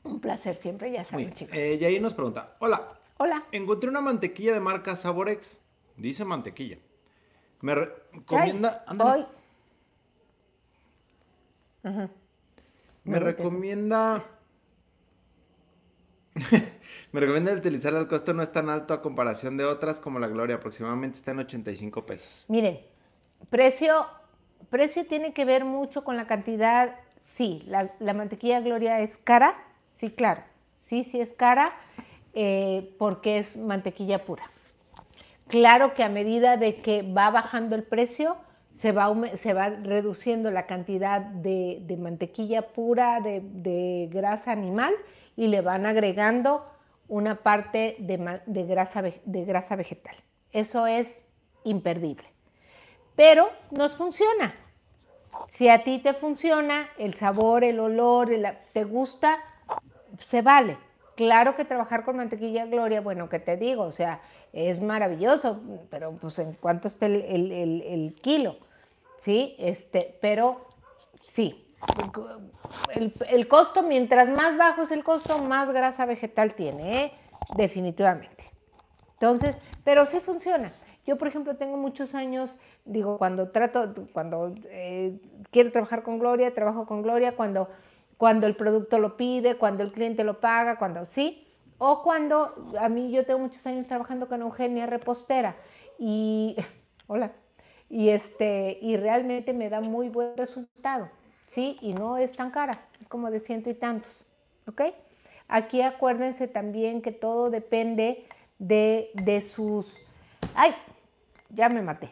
Un placer siempre, ya saben, chicos. Y ahí nos pregunta: Hola. Hola. Encontré una mantequilla de marca Saborex. Dice mantequilla. Me pues, recomienda. Me recomienda. Me recomienda utilizar el costo no es tan alto a comparación de otras como la Gloria, aproximadamente está en 85 pesos. Miren, precio, precio tiene que ver mucho con la cantidad, sí, la, mantequilla Gloria es cara, sí, claro, sí, sí es cara eh, porque es mantequilla pura. Claro que a medida de que va bajando el precio, se va, reduciendo la cantidad de, mantequilla pura, de, grasa animal, y le van agregando una parte de, grasa, de grasa vegetal. Eso es imperdible. Pero nos funciona. Si a ti te funciona, el sabor, el olor, te gusta, se vale. Claro que trabajar con mantequilla Gloria, bueno, que te digo, o sea, es maravilloso, pero pues en cuanto está el, kilo, ¿sí? Este, pero sí, el, costo, mientras más bajo es el costo, más grasa vegetal tiene, ¿eh? definitivamente. Entonces, pero sí funciona. Yo, por ejemplo, tengo muchos años, digo, cuando trato, cuando eh, quiero trabajar con Gloria, trabajo con Gloria, cuando, cuando el producto lo pide, cuando el cliente lo paga, cuando sí, o cuando, a mí yo tengo muchos años trabajando con Eugenia Repostera y, hola, y, este, y realmente me da muy buen resultado, ¿sí? Y no es tan cara, es como de ciento y tantos, ¿ok? Aquí acuérdense también que todo depende de, de sus... ¡Ay! Ya me maté.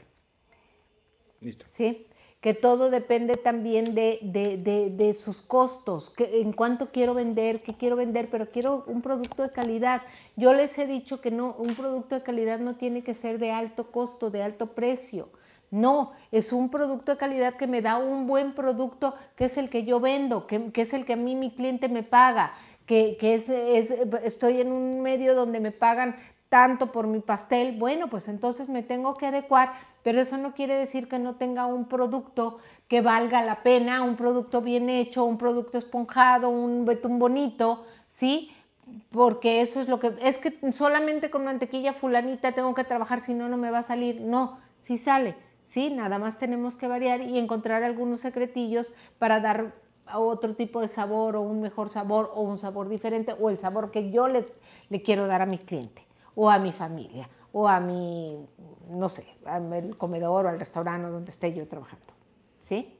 Listo. ¿Sí? que todo depende también de, sus costos, en cuánto quiero vender, qué quiero vender, pero quiero un producto de calidad. Yo les he dicho que no, un producto de calidad no tiene que ser de alto costo, de alto precio. No, es un producto de calidad que me da un buen producto, que es el que yo vendo, que, es el que a mí mi cliente me paga, que, es, estoy en un medio donde me pagan tanto por mi pastel, bueno, pues entonces me tengo que adecuar pero eso no quiere decir que no tenga un producto que valga la pena, un producto bien hecho, un producto esponjado, un betún bonito, ¿sí? Porque eso es lo que, es que solamente con mantequilla fulanita tengo que trabajar, si no, no me va a salir. No, sí sale, ¿sí? Nada más tenemos que variar y encontrar algunos secretillos para dar otro tipo de sabor o un mejor sabor o un sabor diferente o el sabor que yo le, le quiero dar a mi cliente o a mi familia o a mi, no sé, al comedor o al restaurante donde esté yo trabajando. ¿Sí?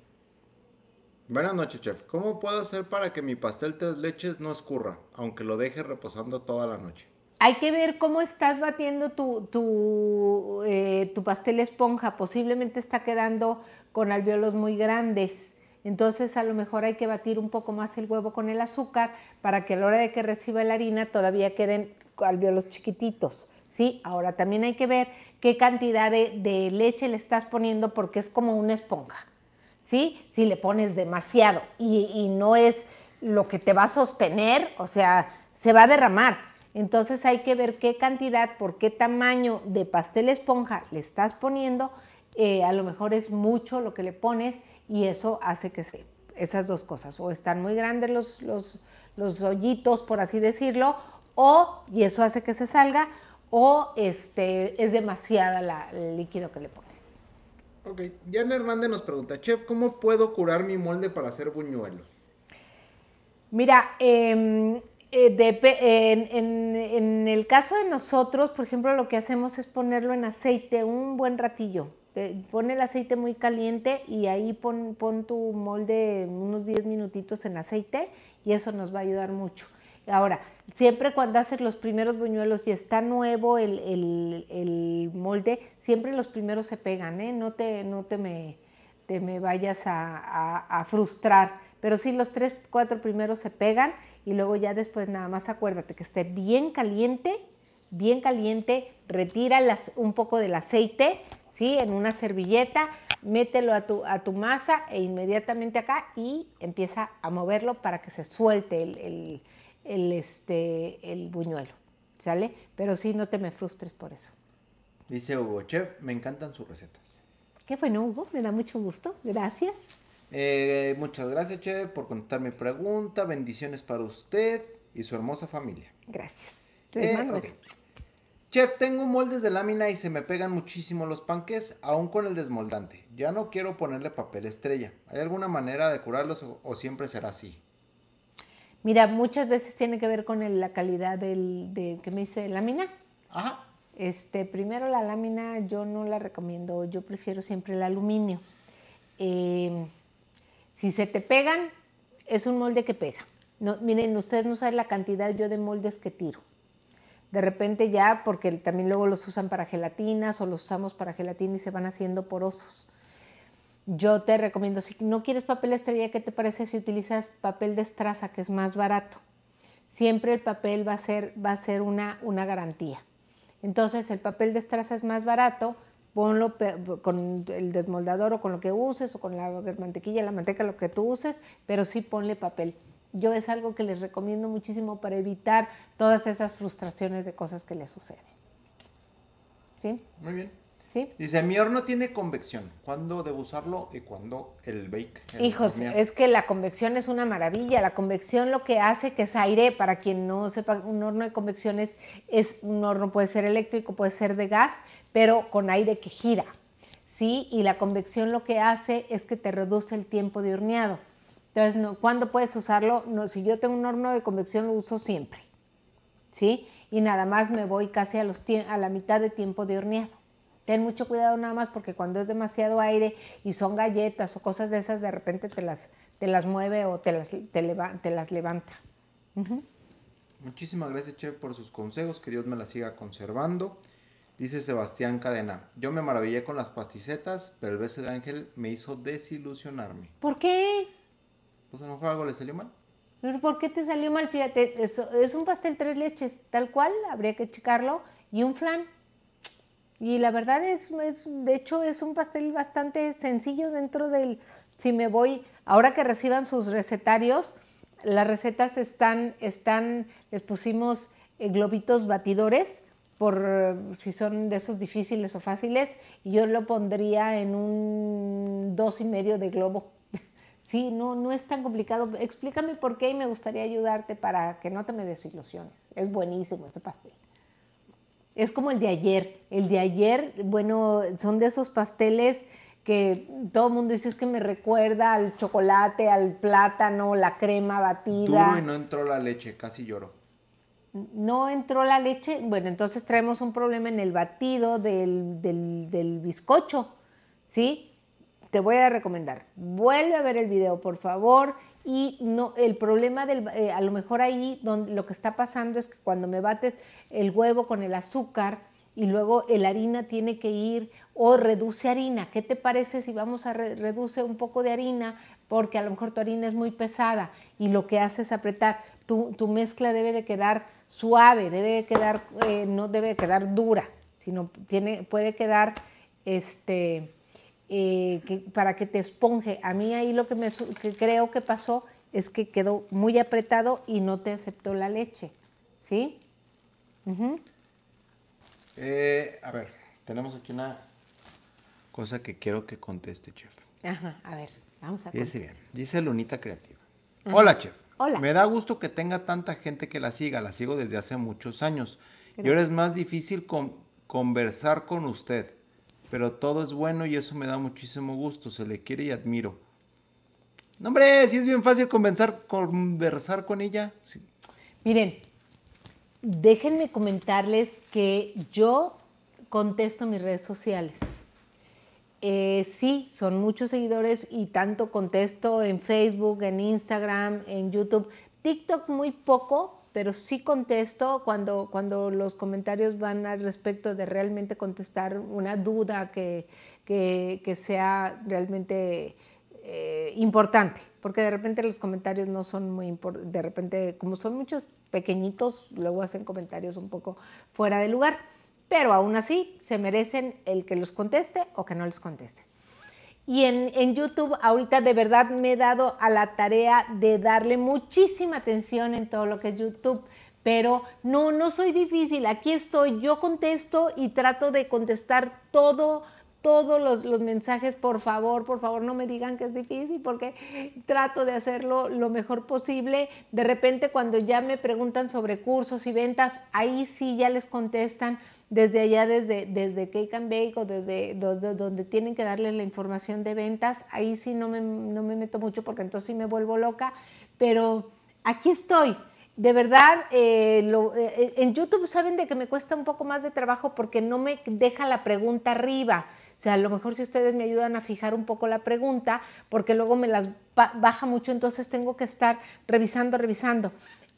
Buenas noches, chef. ¿Cómo puedo hacer para que mi pastel tres leches no escurra, aunque lo deje reposando toda la noche? Hay que ver cómo estás batiendo tu, tu, eh, tu pastel esponja. Posiblemente está quedando con alveolos muy grandes. Entonces a lo mejor hay que batir un poco más el huevo con el azúcar para que a la hora de que reciba la harina todavía queden alveolos chiquititos. Ahora también hay que ver qué cantidad de, leche le estás poniendo porque es como una esponja, ¿sí? Si le pones demasiado y, no es lo que te va a sostener, o sea, se va a derramar. Entonces hay que ver qué cantidad, por qué tamaño de pastel esponja le estás poniendo. Eh, a lo mejor es mucho lo que le pones y eso hace que se, esas dos cosas, o están muy grandes los, los, los hoyitos, por así decirlo, o, y eso hace que se salga, o este, es demasiada el líquido que le pones. Ok, Diana Hernández nos pregunta, chef, ¿cómo puedo curar mi molde para hacer buñuelos? Mira, em, eh, en, el caso de nosotros, por ejemplo, lo que hacemos es ponerlo en aceite un buen ratillo. pone el aceite muy caliente y ahí pon tu molde unos 10 minutitos en aceite y eso nos va a ayudar mucho. Ahora, Siempre cuando haces los primeros buñuelos y está nuevo el, molde, siempre los primeros se pegan, ¿eh? no, te, no te, me, vayas a, frustrar. Pero sí, los tres, cuatro primeros se pegan y luego ya después nada más acuérdate que esté bien caliente, bien caliente, retira un poco del aceite, ¿sí? En una servilleta, mételo a tu, a tu masa e inmediatamente acá y empieza a moverlo para que se suelte el, el el, este, el buñuelo, ¿sale? Pero sí, no te me frustres por eso. Dice Hugo, chef, me encantan sus recetas. Qué bueno, Hugo, me da mucho gusto, gracias. Eh, muchas gracias, chef, por contestar mi pregunta. Bendiciones para usted y su hermosa familia. Gracias. Eh, chef, tengo moldes de lámina y se me pegan muchísimo los panques, aún con el desmoldante. Ya no quiero ponerle papel estrella. ¿Hay alguna manera de curarlos o siempre será así? Mira, muchas veces tiene que ver con la calidad del, de, ¿qué me dice? Lámina. Ajá. Este, primero la lámina yo no la recomiendo, yo prefiero siempre el aluminio. Em, si se te pegan, es un molde que pega. No, miren, ustedes no saben la cantidad yo de moldes que tiro. De repente ya, porque también luego los usan para gelatinas o los usamos para gelatina y se van haciendo porosos yo te recomiendo, si no quieres papel estrella, ¿qué te parece si utilizas papel de estraza, que es más barato? Siempre el papel va a ser, va a ser una, una garantía. Entonces, el papel de estraza es más barato, ponlo con el desmoldador o con lo que uses, o con la mantequilla, la manteca, lo que tú uses, pero sí ponle papel. Yo es algo que les recomiendo muchísimo para evitar todas esas frustraciones de cosas que les suceden. ¿Sí? Muy bien. Dice, mi horno tiene convección. ¿Cuándo debo usarlo y cuándo el bake? Hijos, es que la convección es una maravilla. La convección lo que hace que es aire, para quien no sepa, un horno de convección es, un horno, puede ser eléctrico, puede ser de gas, pero con aire que gira. ¿sí? Y la convección lo que hace es que te reduce el tiempo de horneado. Entonces, ¿cuándo puedes usarlo? No, si yo tengo un horno de convección, lo uso siempre. ¿Sí? Y nada más me voy casi a, a la mitad de tiempo de horneado. Ten mucho cuidado nada más porque cuando es demasiado aire y son galletas o cosas de esas, de repente te las, las mueve o te las, te, las levanta. Muchísimas gracias, Che, por sus consejos. Que Dios me las siga conservando. Dice Sebastián Cadena, yo me maravillé con las pasticetas, pero el beso de Ángel me hizo desilusionarme. ¿Por qué? Pues a lo mejor algo le salió mal. por qué te salió mal? Fíjate, es, es un pastel tres leches, tal cual, habría que checarlo, y un flan. Y la verdad es, de hecho, es un pastel bastante sencillo dentro del, si me voy, ahora que reciban sus recetarios, las recetas están, están les pusimos eh, globitos batidores, por si son de esos difíciles o fáciles, yo lo pondría en un dos y medio de globo. Sí, no, no es tan complicado. Explícame por qué y me gustaría ayudarte para que no te me desilusiones. Es buenísimo este pastel es como el de ayer. El de ayer, bueno, son de esos pasteles que todo el mundo dice es que me recuerda al chocolate, al plátano, la crema batida. Duro y no entró la leche, casi lloro. No entró la leche, bueno, entonces traemos un problema en el batido del, del bizcocho, ¿sí? Te voy a recomendar, vuelve a ver el video, por favor y no, el problema del, eh, a lo mejor ahí donde, lo que está pasando es que cuando me bates el huevo con el azúcar y luego la harina tiene que ir o reduce harina. ¿Qué te parece si vamos a reduce un poco de harina? Porque a lo mejor tu harina es muy pesada y lo que hace es apretar. Tu, mezcla debe de quedar suave, debe de quedar, eh, no debe de quedar dura, sino tiene, puede quedar este, eh, para que te esponje. A mí ahí lo que, me, creo que pasó es que quedó muy apretado y no te aceptó la leche, ¿sí? Eh, a ver, tenemos aquí una cosa que quiero que conteste, chef. Ajá, a ver, vamos a ver dice Lunita Creativa. Hola, chef. Hola. Me da gusto que tenga tanta gente que la siga, la sigo desde hace muchos años. Y ahora es más difícil conversar con usted pero todo es bueno y eso me da muchísimo gusto, se le quiere y admiro. No, hombre, si es bien fácil conversar, con ella. Sí. Miren, déjenme comentarles que yo contesto mis redes sociales. Eh, sí, son muchos seguidores y tanto contesto en Facebook, en Instagram, en YouTube. TikTok muy poco, pero sí contesto cuando, cuando los comentarios van al respecto de realmente contestar una duda que, sea realmente eh, importante, porque de repente los comentarios no son muy importantes, de repente como son muchos pequeñitos, luego hacen comentarios un poco fuera de lugar, pero aún así se merecen el que los conteste o que no les conteste. Y en, YouTube ahorita de verdad me he dado a la tarea de darle muchísima atención en todo lo que es YouTube. Pero no, no soy difícil. Aquí estoy, yo contesto y trato de contestar todo todos los, los, mensajes, por favor, por favor, no me digan que es difícil porque trato de hacerlo lo mejor posible. De repente cuando ya me preguntan sobre cursos y ventas, ahí sí ya les contestan desde allá, desde, desde Cake and Bake o desde donde, tienen que darles la información de ventas, ahí sí no me, no me meto mucho porque entonces sí me vuelvo loca, pero aquí estoy. De verdad, eh, eh, eh, en YouTube saben de que me cuesta un poco más de trabajo porque no me deja la pregunta arriba. O sea, a lo mejor si ustedes me ayudan a fijar un poco la pregunta, porque luego me las baja mucho, entonces tengo que estar revisando, revisando.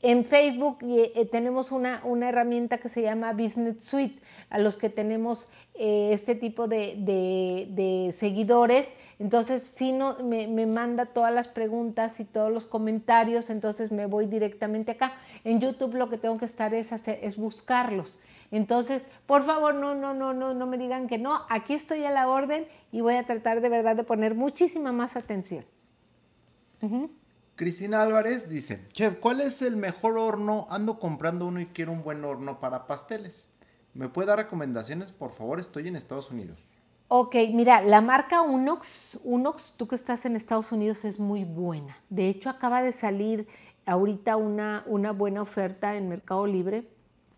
En Facebook eh, tenemos una, herramienta que se llama Business Suite, a los que tenemos eh, este tipo de, seguidores. Entonces, si no, me, manda todas las preguntas y todos los comentarios, entonces me voy directamente acá. En YouTube lo que tengo que estar es, hacer, es buscarlos. Entonces, por favor, no, no, no, no, no me digan que no. Aquí estoy a la orden y voy a tratar de verdad de poner muchísima más atención. Cristina Álvarez dice, Chef, ¿cuál es el mejor horno? Ando comprando uno y quiero un buen horno para pasteles. ¿Me puede dar recomendaciones? Por favor, estoy en Estados Unidos. Ok, mira, la marca Unox, Unox, tú que estás en Estados Unidos, es muy buena. De hecho, acaba de salir ahorita una, una buena oferta en Mercado Libre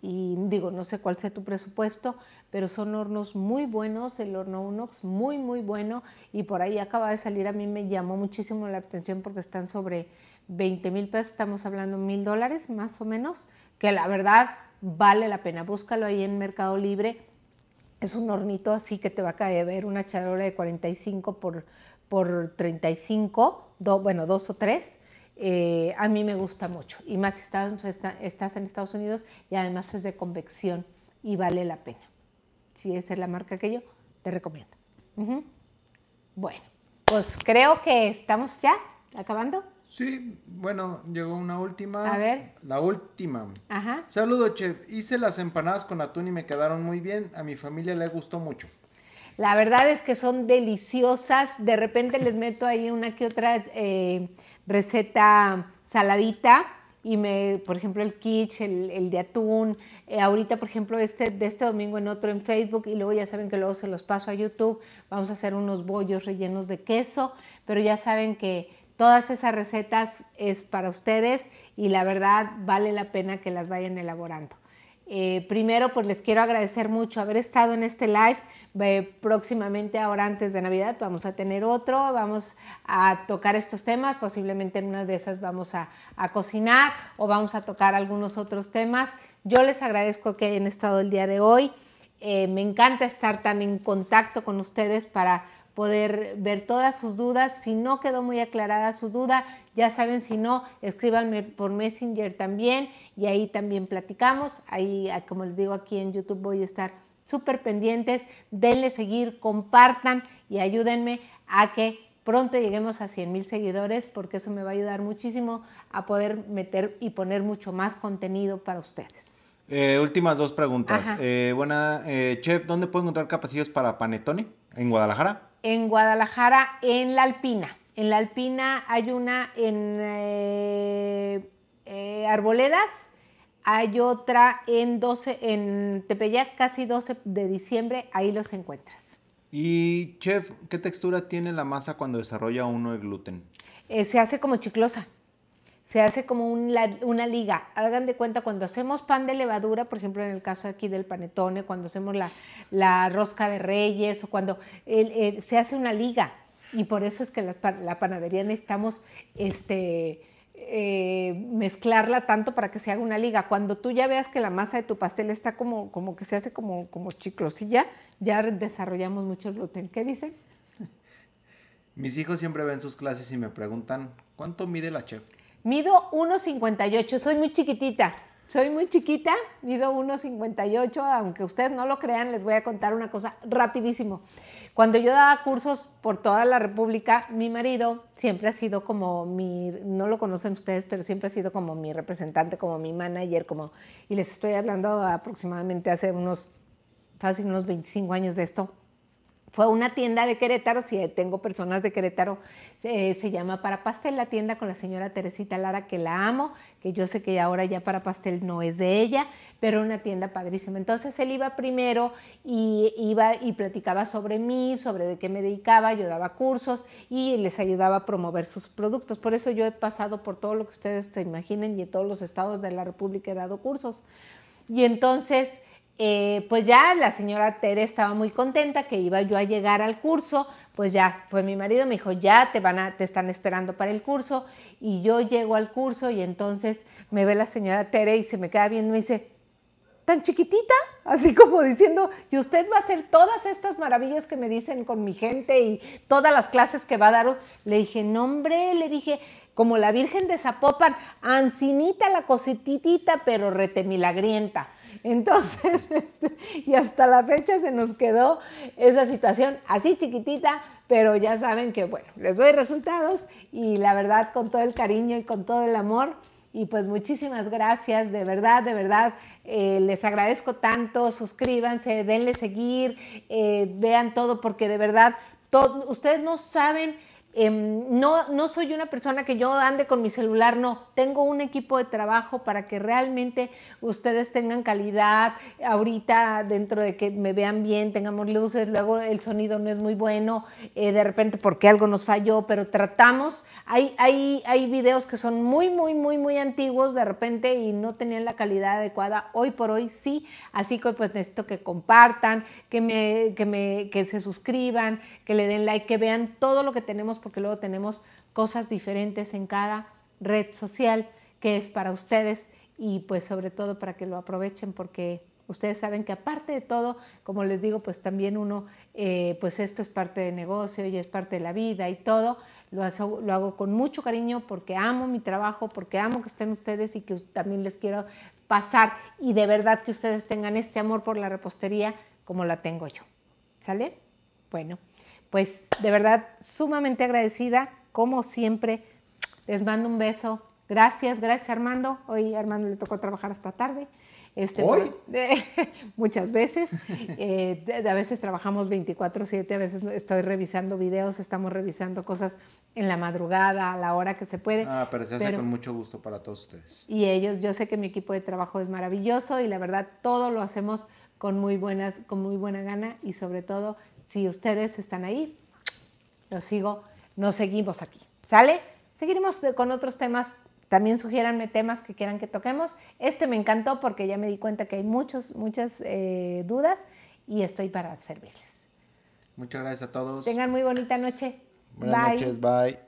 y digo, no sé cuál sea tu presupuesto, pero son hornos muy buenos, el horno Unox muy muy bueno y por ahí acaba de salir, a mí me llamó muchísimo la atención porque están sobre 20 mil pesos, estamos hablando mil dólares más o menos, que la verdad vale la pena, búscalo ahí en Mercado Libre, es un hornito así que te va a caer una charola de 45 por, por 35, bueno, dos o tres. Eh, a mí me gusta mucho y más si estás en Estados Unidos y además es de convección y vale la pena si esa es la marca que yo te recomiendo. Bueno, pues creo que estamos ya acabando. Sí, bueno, llegó una última. A ver. La última. Ajá. Saludos, chef. Hice las empanadas con atún y me quedaron muy bien. A mi familia le gustó mucho. La verdad es que son deliciosas. De repente les meto ahí una que otra eh, receta saladita y me, por ejemplo, el kitsch, el, de atún, eh, ahorita, por ejemplo, este, de este domingo en otro en Facebook y luego ya saben que luego se los paso a YouTube, vamos a hacer unos bollos rellenos de queso, pero ya saben que todas esas recetas es para ustedes y la verdad vale la pena que las vayan elaborando. Eh, primero, pues les quiero agradecer mucho haber estado en este live próximamente, ahora antes de Navidad, vamos a tener otro, vamos a tocar estos temas, posiblemente en una de esas vamos a, cocinar o vamos a tocar algunos otros temas. Yo les agradezco que hayan estado el día de hoy. Eh, me encanta estar tan en contacto con ustedes para poder ver todas sus dudas. Si no quedó muy aclarada su duda, ya saben, si no, escríbanme por Messenger también y ahí también platicamos. Ahí, como les digo, aquí en YouTube voy a estar súper pendientes, denle seguir, compartan y ayúdenme a que pronto lleguemos a 100 mil seguidores porque eso me va a ayudar muchísimo a poder meter y poner mucho más contenido para ustedes. Eh, últimas dos preguntas. Eh, buena, eh, Chef, ¿dónde puedo encontrar capacillos para panetone? ¿En Guadalajara? En Guadalajara, en La Alpina. En La Alpina hay una en eh, Arboledas hay otra en 12, en Tepeyac, casi 12 de diciembre, ahí los encuentras. Y chef, ¿qué textura tiene la masa cuando desarrolla uno el gluten? Eh, se hace como chiclosa, se hace como una liga. Hagan de cuenta cuando hacemos pan de levadura, por ejemplo en el caso aquí del panetone, cuando hacemos la, la rosca de reyes o cuando se hace una liga. Y por eso es que la, la panadería necesitamos este, eh, mezclarla tanto para que se haga una liga. Cuando tú ya veas que la masa de tu pastel está como, como que se hace como, como chiclosilla, ya desarrollamos mucho el gluten. ¿Qué dicen? Mis hijos siempre ven sus clases y me preguntan, ¿cuánto mide la chef? Mido 1,58, soy muy chiquitita. Soy muy chiquita, mido 1,58, aunque ustedes no lo crean, les voy a contar una cosa rapidísimo. Cuando yo daba cursos por toda la República, mi marido siempre ha sido como mi, no lo conocen ustedes, pero siempre ha sido como mi representante, como mi manager, como, y les estoy hablando aproximadamente hace unos, fácil, unos 25 años de esto fue una tienda de Querétaro, si tengo personas de Querétaro, eh, se llama Para Pastel, la tienda con la señora Teresita Lara, que la amo, que yo sé que ahora ya Para Pastel no es de ella, pero una tienda padrísima. Entonces él iba primero y iba y platicaba sobre mí, sobre de qué me dedicaba, yo daba cursos y les ayudaba a promover sus productos. Por eso yo he pasado por todo lo que ustedes te imaginen y en todos los estados de la República he dado cursos. Y entonces eh, pues ya la señora Tere estaba muy contenta que iba yo a llegar al curso, pues ya, fue mi marido me dijo, ya te van a, te están esperando para el curso, y yo llego al curso y entonces me ve la señora Tere y se me queda viendo y me dice, tan chiquitita, así como diciendo, y usted va a hacer todas estas maravillas que me dicen con mi gente y todas las clases que va a dar. Le dije, no hombre, le dije, como la Virgen de Zapopan, ancinita la cosititita, pero retemilagrienta. Entonces, este, y hasta la fecha se nos quedó esa situación así chiquitita, pero ya saben que, bueno, les doy resultados y la verdad con todo el cariño y con todo el amor. Y pues muchísimas gracias, de verdad, de verdad, eh, les agradezco tanto, suscríbanse, denle seguir, eh, vean todo, porque de verdad, ustedes no saben Em, no, no soy una persona que yo ande con mi celular, no, tengo un equipo de trabajo para que realmente ustedes tengan calidad, ahorita dentro de que me vean bien, tengamos luces, luego el sonido no es muy bueno, eh, de repente porque algo nos falló, pero tratamos hay, hay, videos que son muy, muy, muy, muy antiguos de repente y no tenían la calidad adecuada. Hoy por hoy sí, así que pues necesito que compartan, que, me, que, me, que se suscriban, que le den like, que vean todo lo que tenemos porque luego tenemos cosas diferentes en cada red social que es para ustedes y pues sobre todo para que lo aprovechen porque ustedes saben que aparte de todo, como les digo, pues también uno, eh, pues esto es parte de negocio y es parte de la vida y todo, lo hago, con mucho cariño porque amo mi trabajo, porque amo que estén ustedes y que también les quiero pasar y de verdad que ustedes tengan este amor por la repostería como la tengo yo. ¿Sale? Bueno, pues de verdad sumamente agradecida, como siempre. Les mando un beso. Gracias, gracias Armando. Hoy Armando le tocó trabajar hasta tarde. Este, ¿Hoy? muchas veces. Eh, a veces trabajamos 24/7, a veces estoy revisando videos, estamos revisando cosas en la madrugada, a la hora que se puede. Ah, pero se hace con mucho gusto para todos ustedes. Y ellos, yo sé que mi equipo de trabajo es maravilloso y la verdad todo lo hacemos con muy, buenas, con muy buena gana y sobre todo si ustedes están ahí, los sigo, nos seguimos aquí. ¿Sale? Seguiremos con otros temas también sugiéranme temas que quieran que toquemos. Este me encantó porque ya me di cuenta que hay muchos, muchas eh, dudas y estoy para servirles. Muchas gracias a todos. Tengan muy bonita noche. Buenas noches, bye.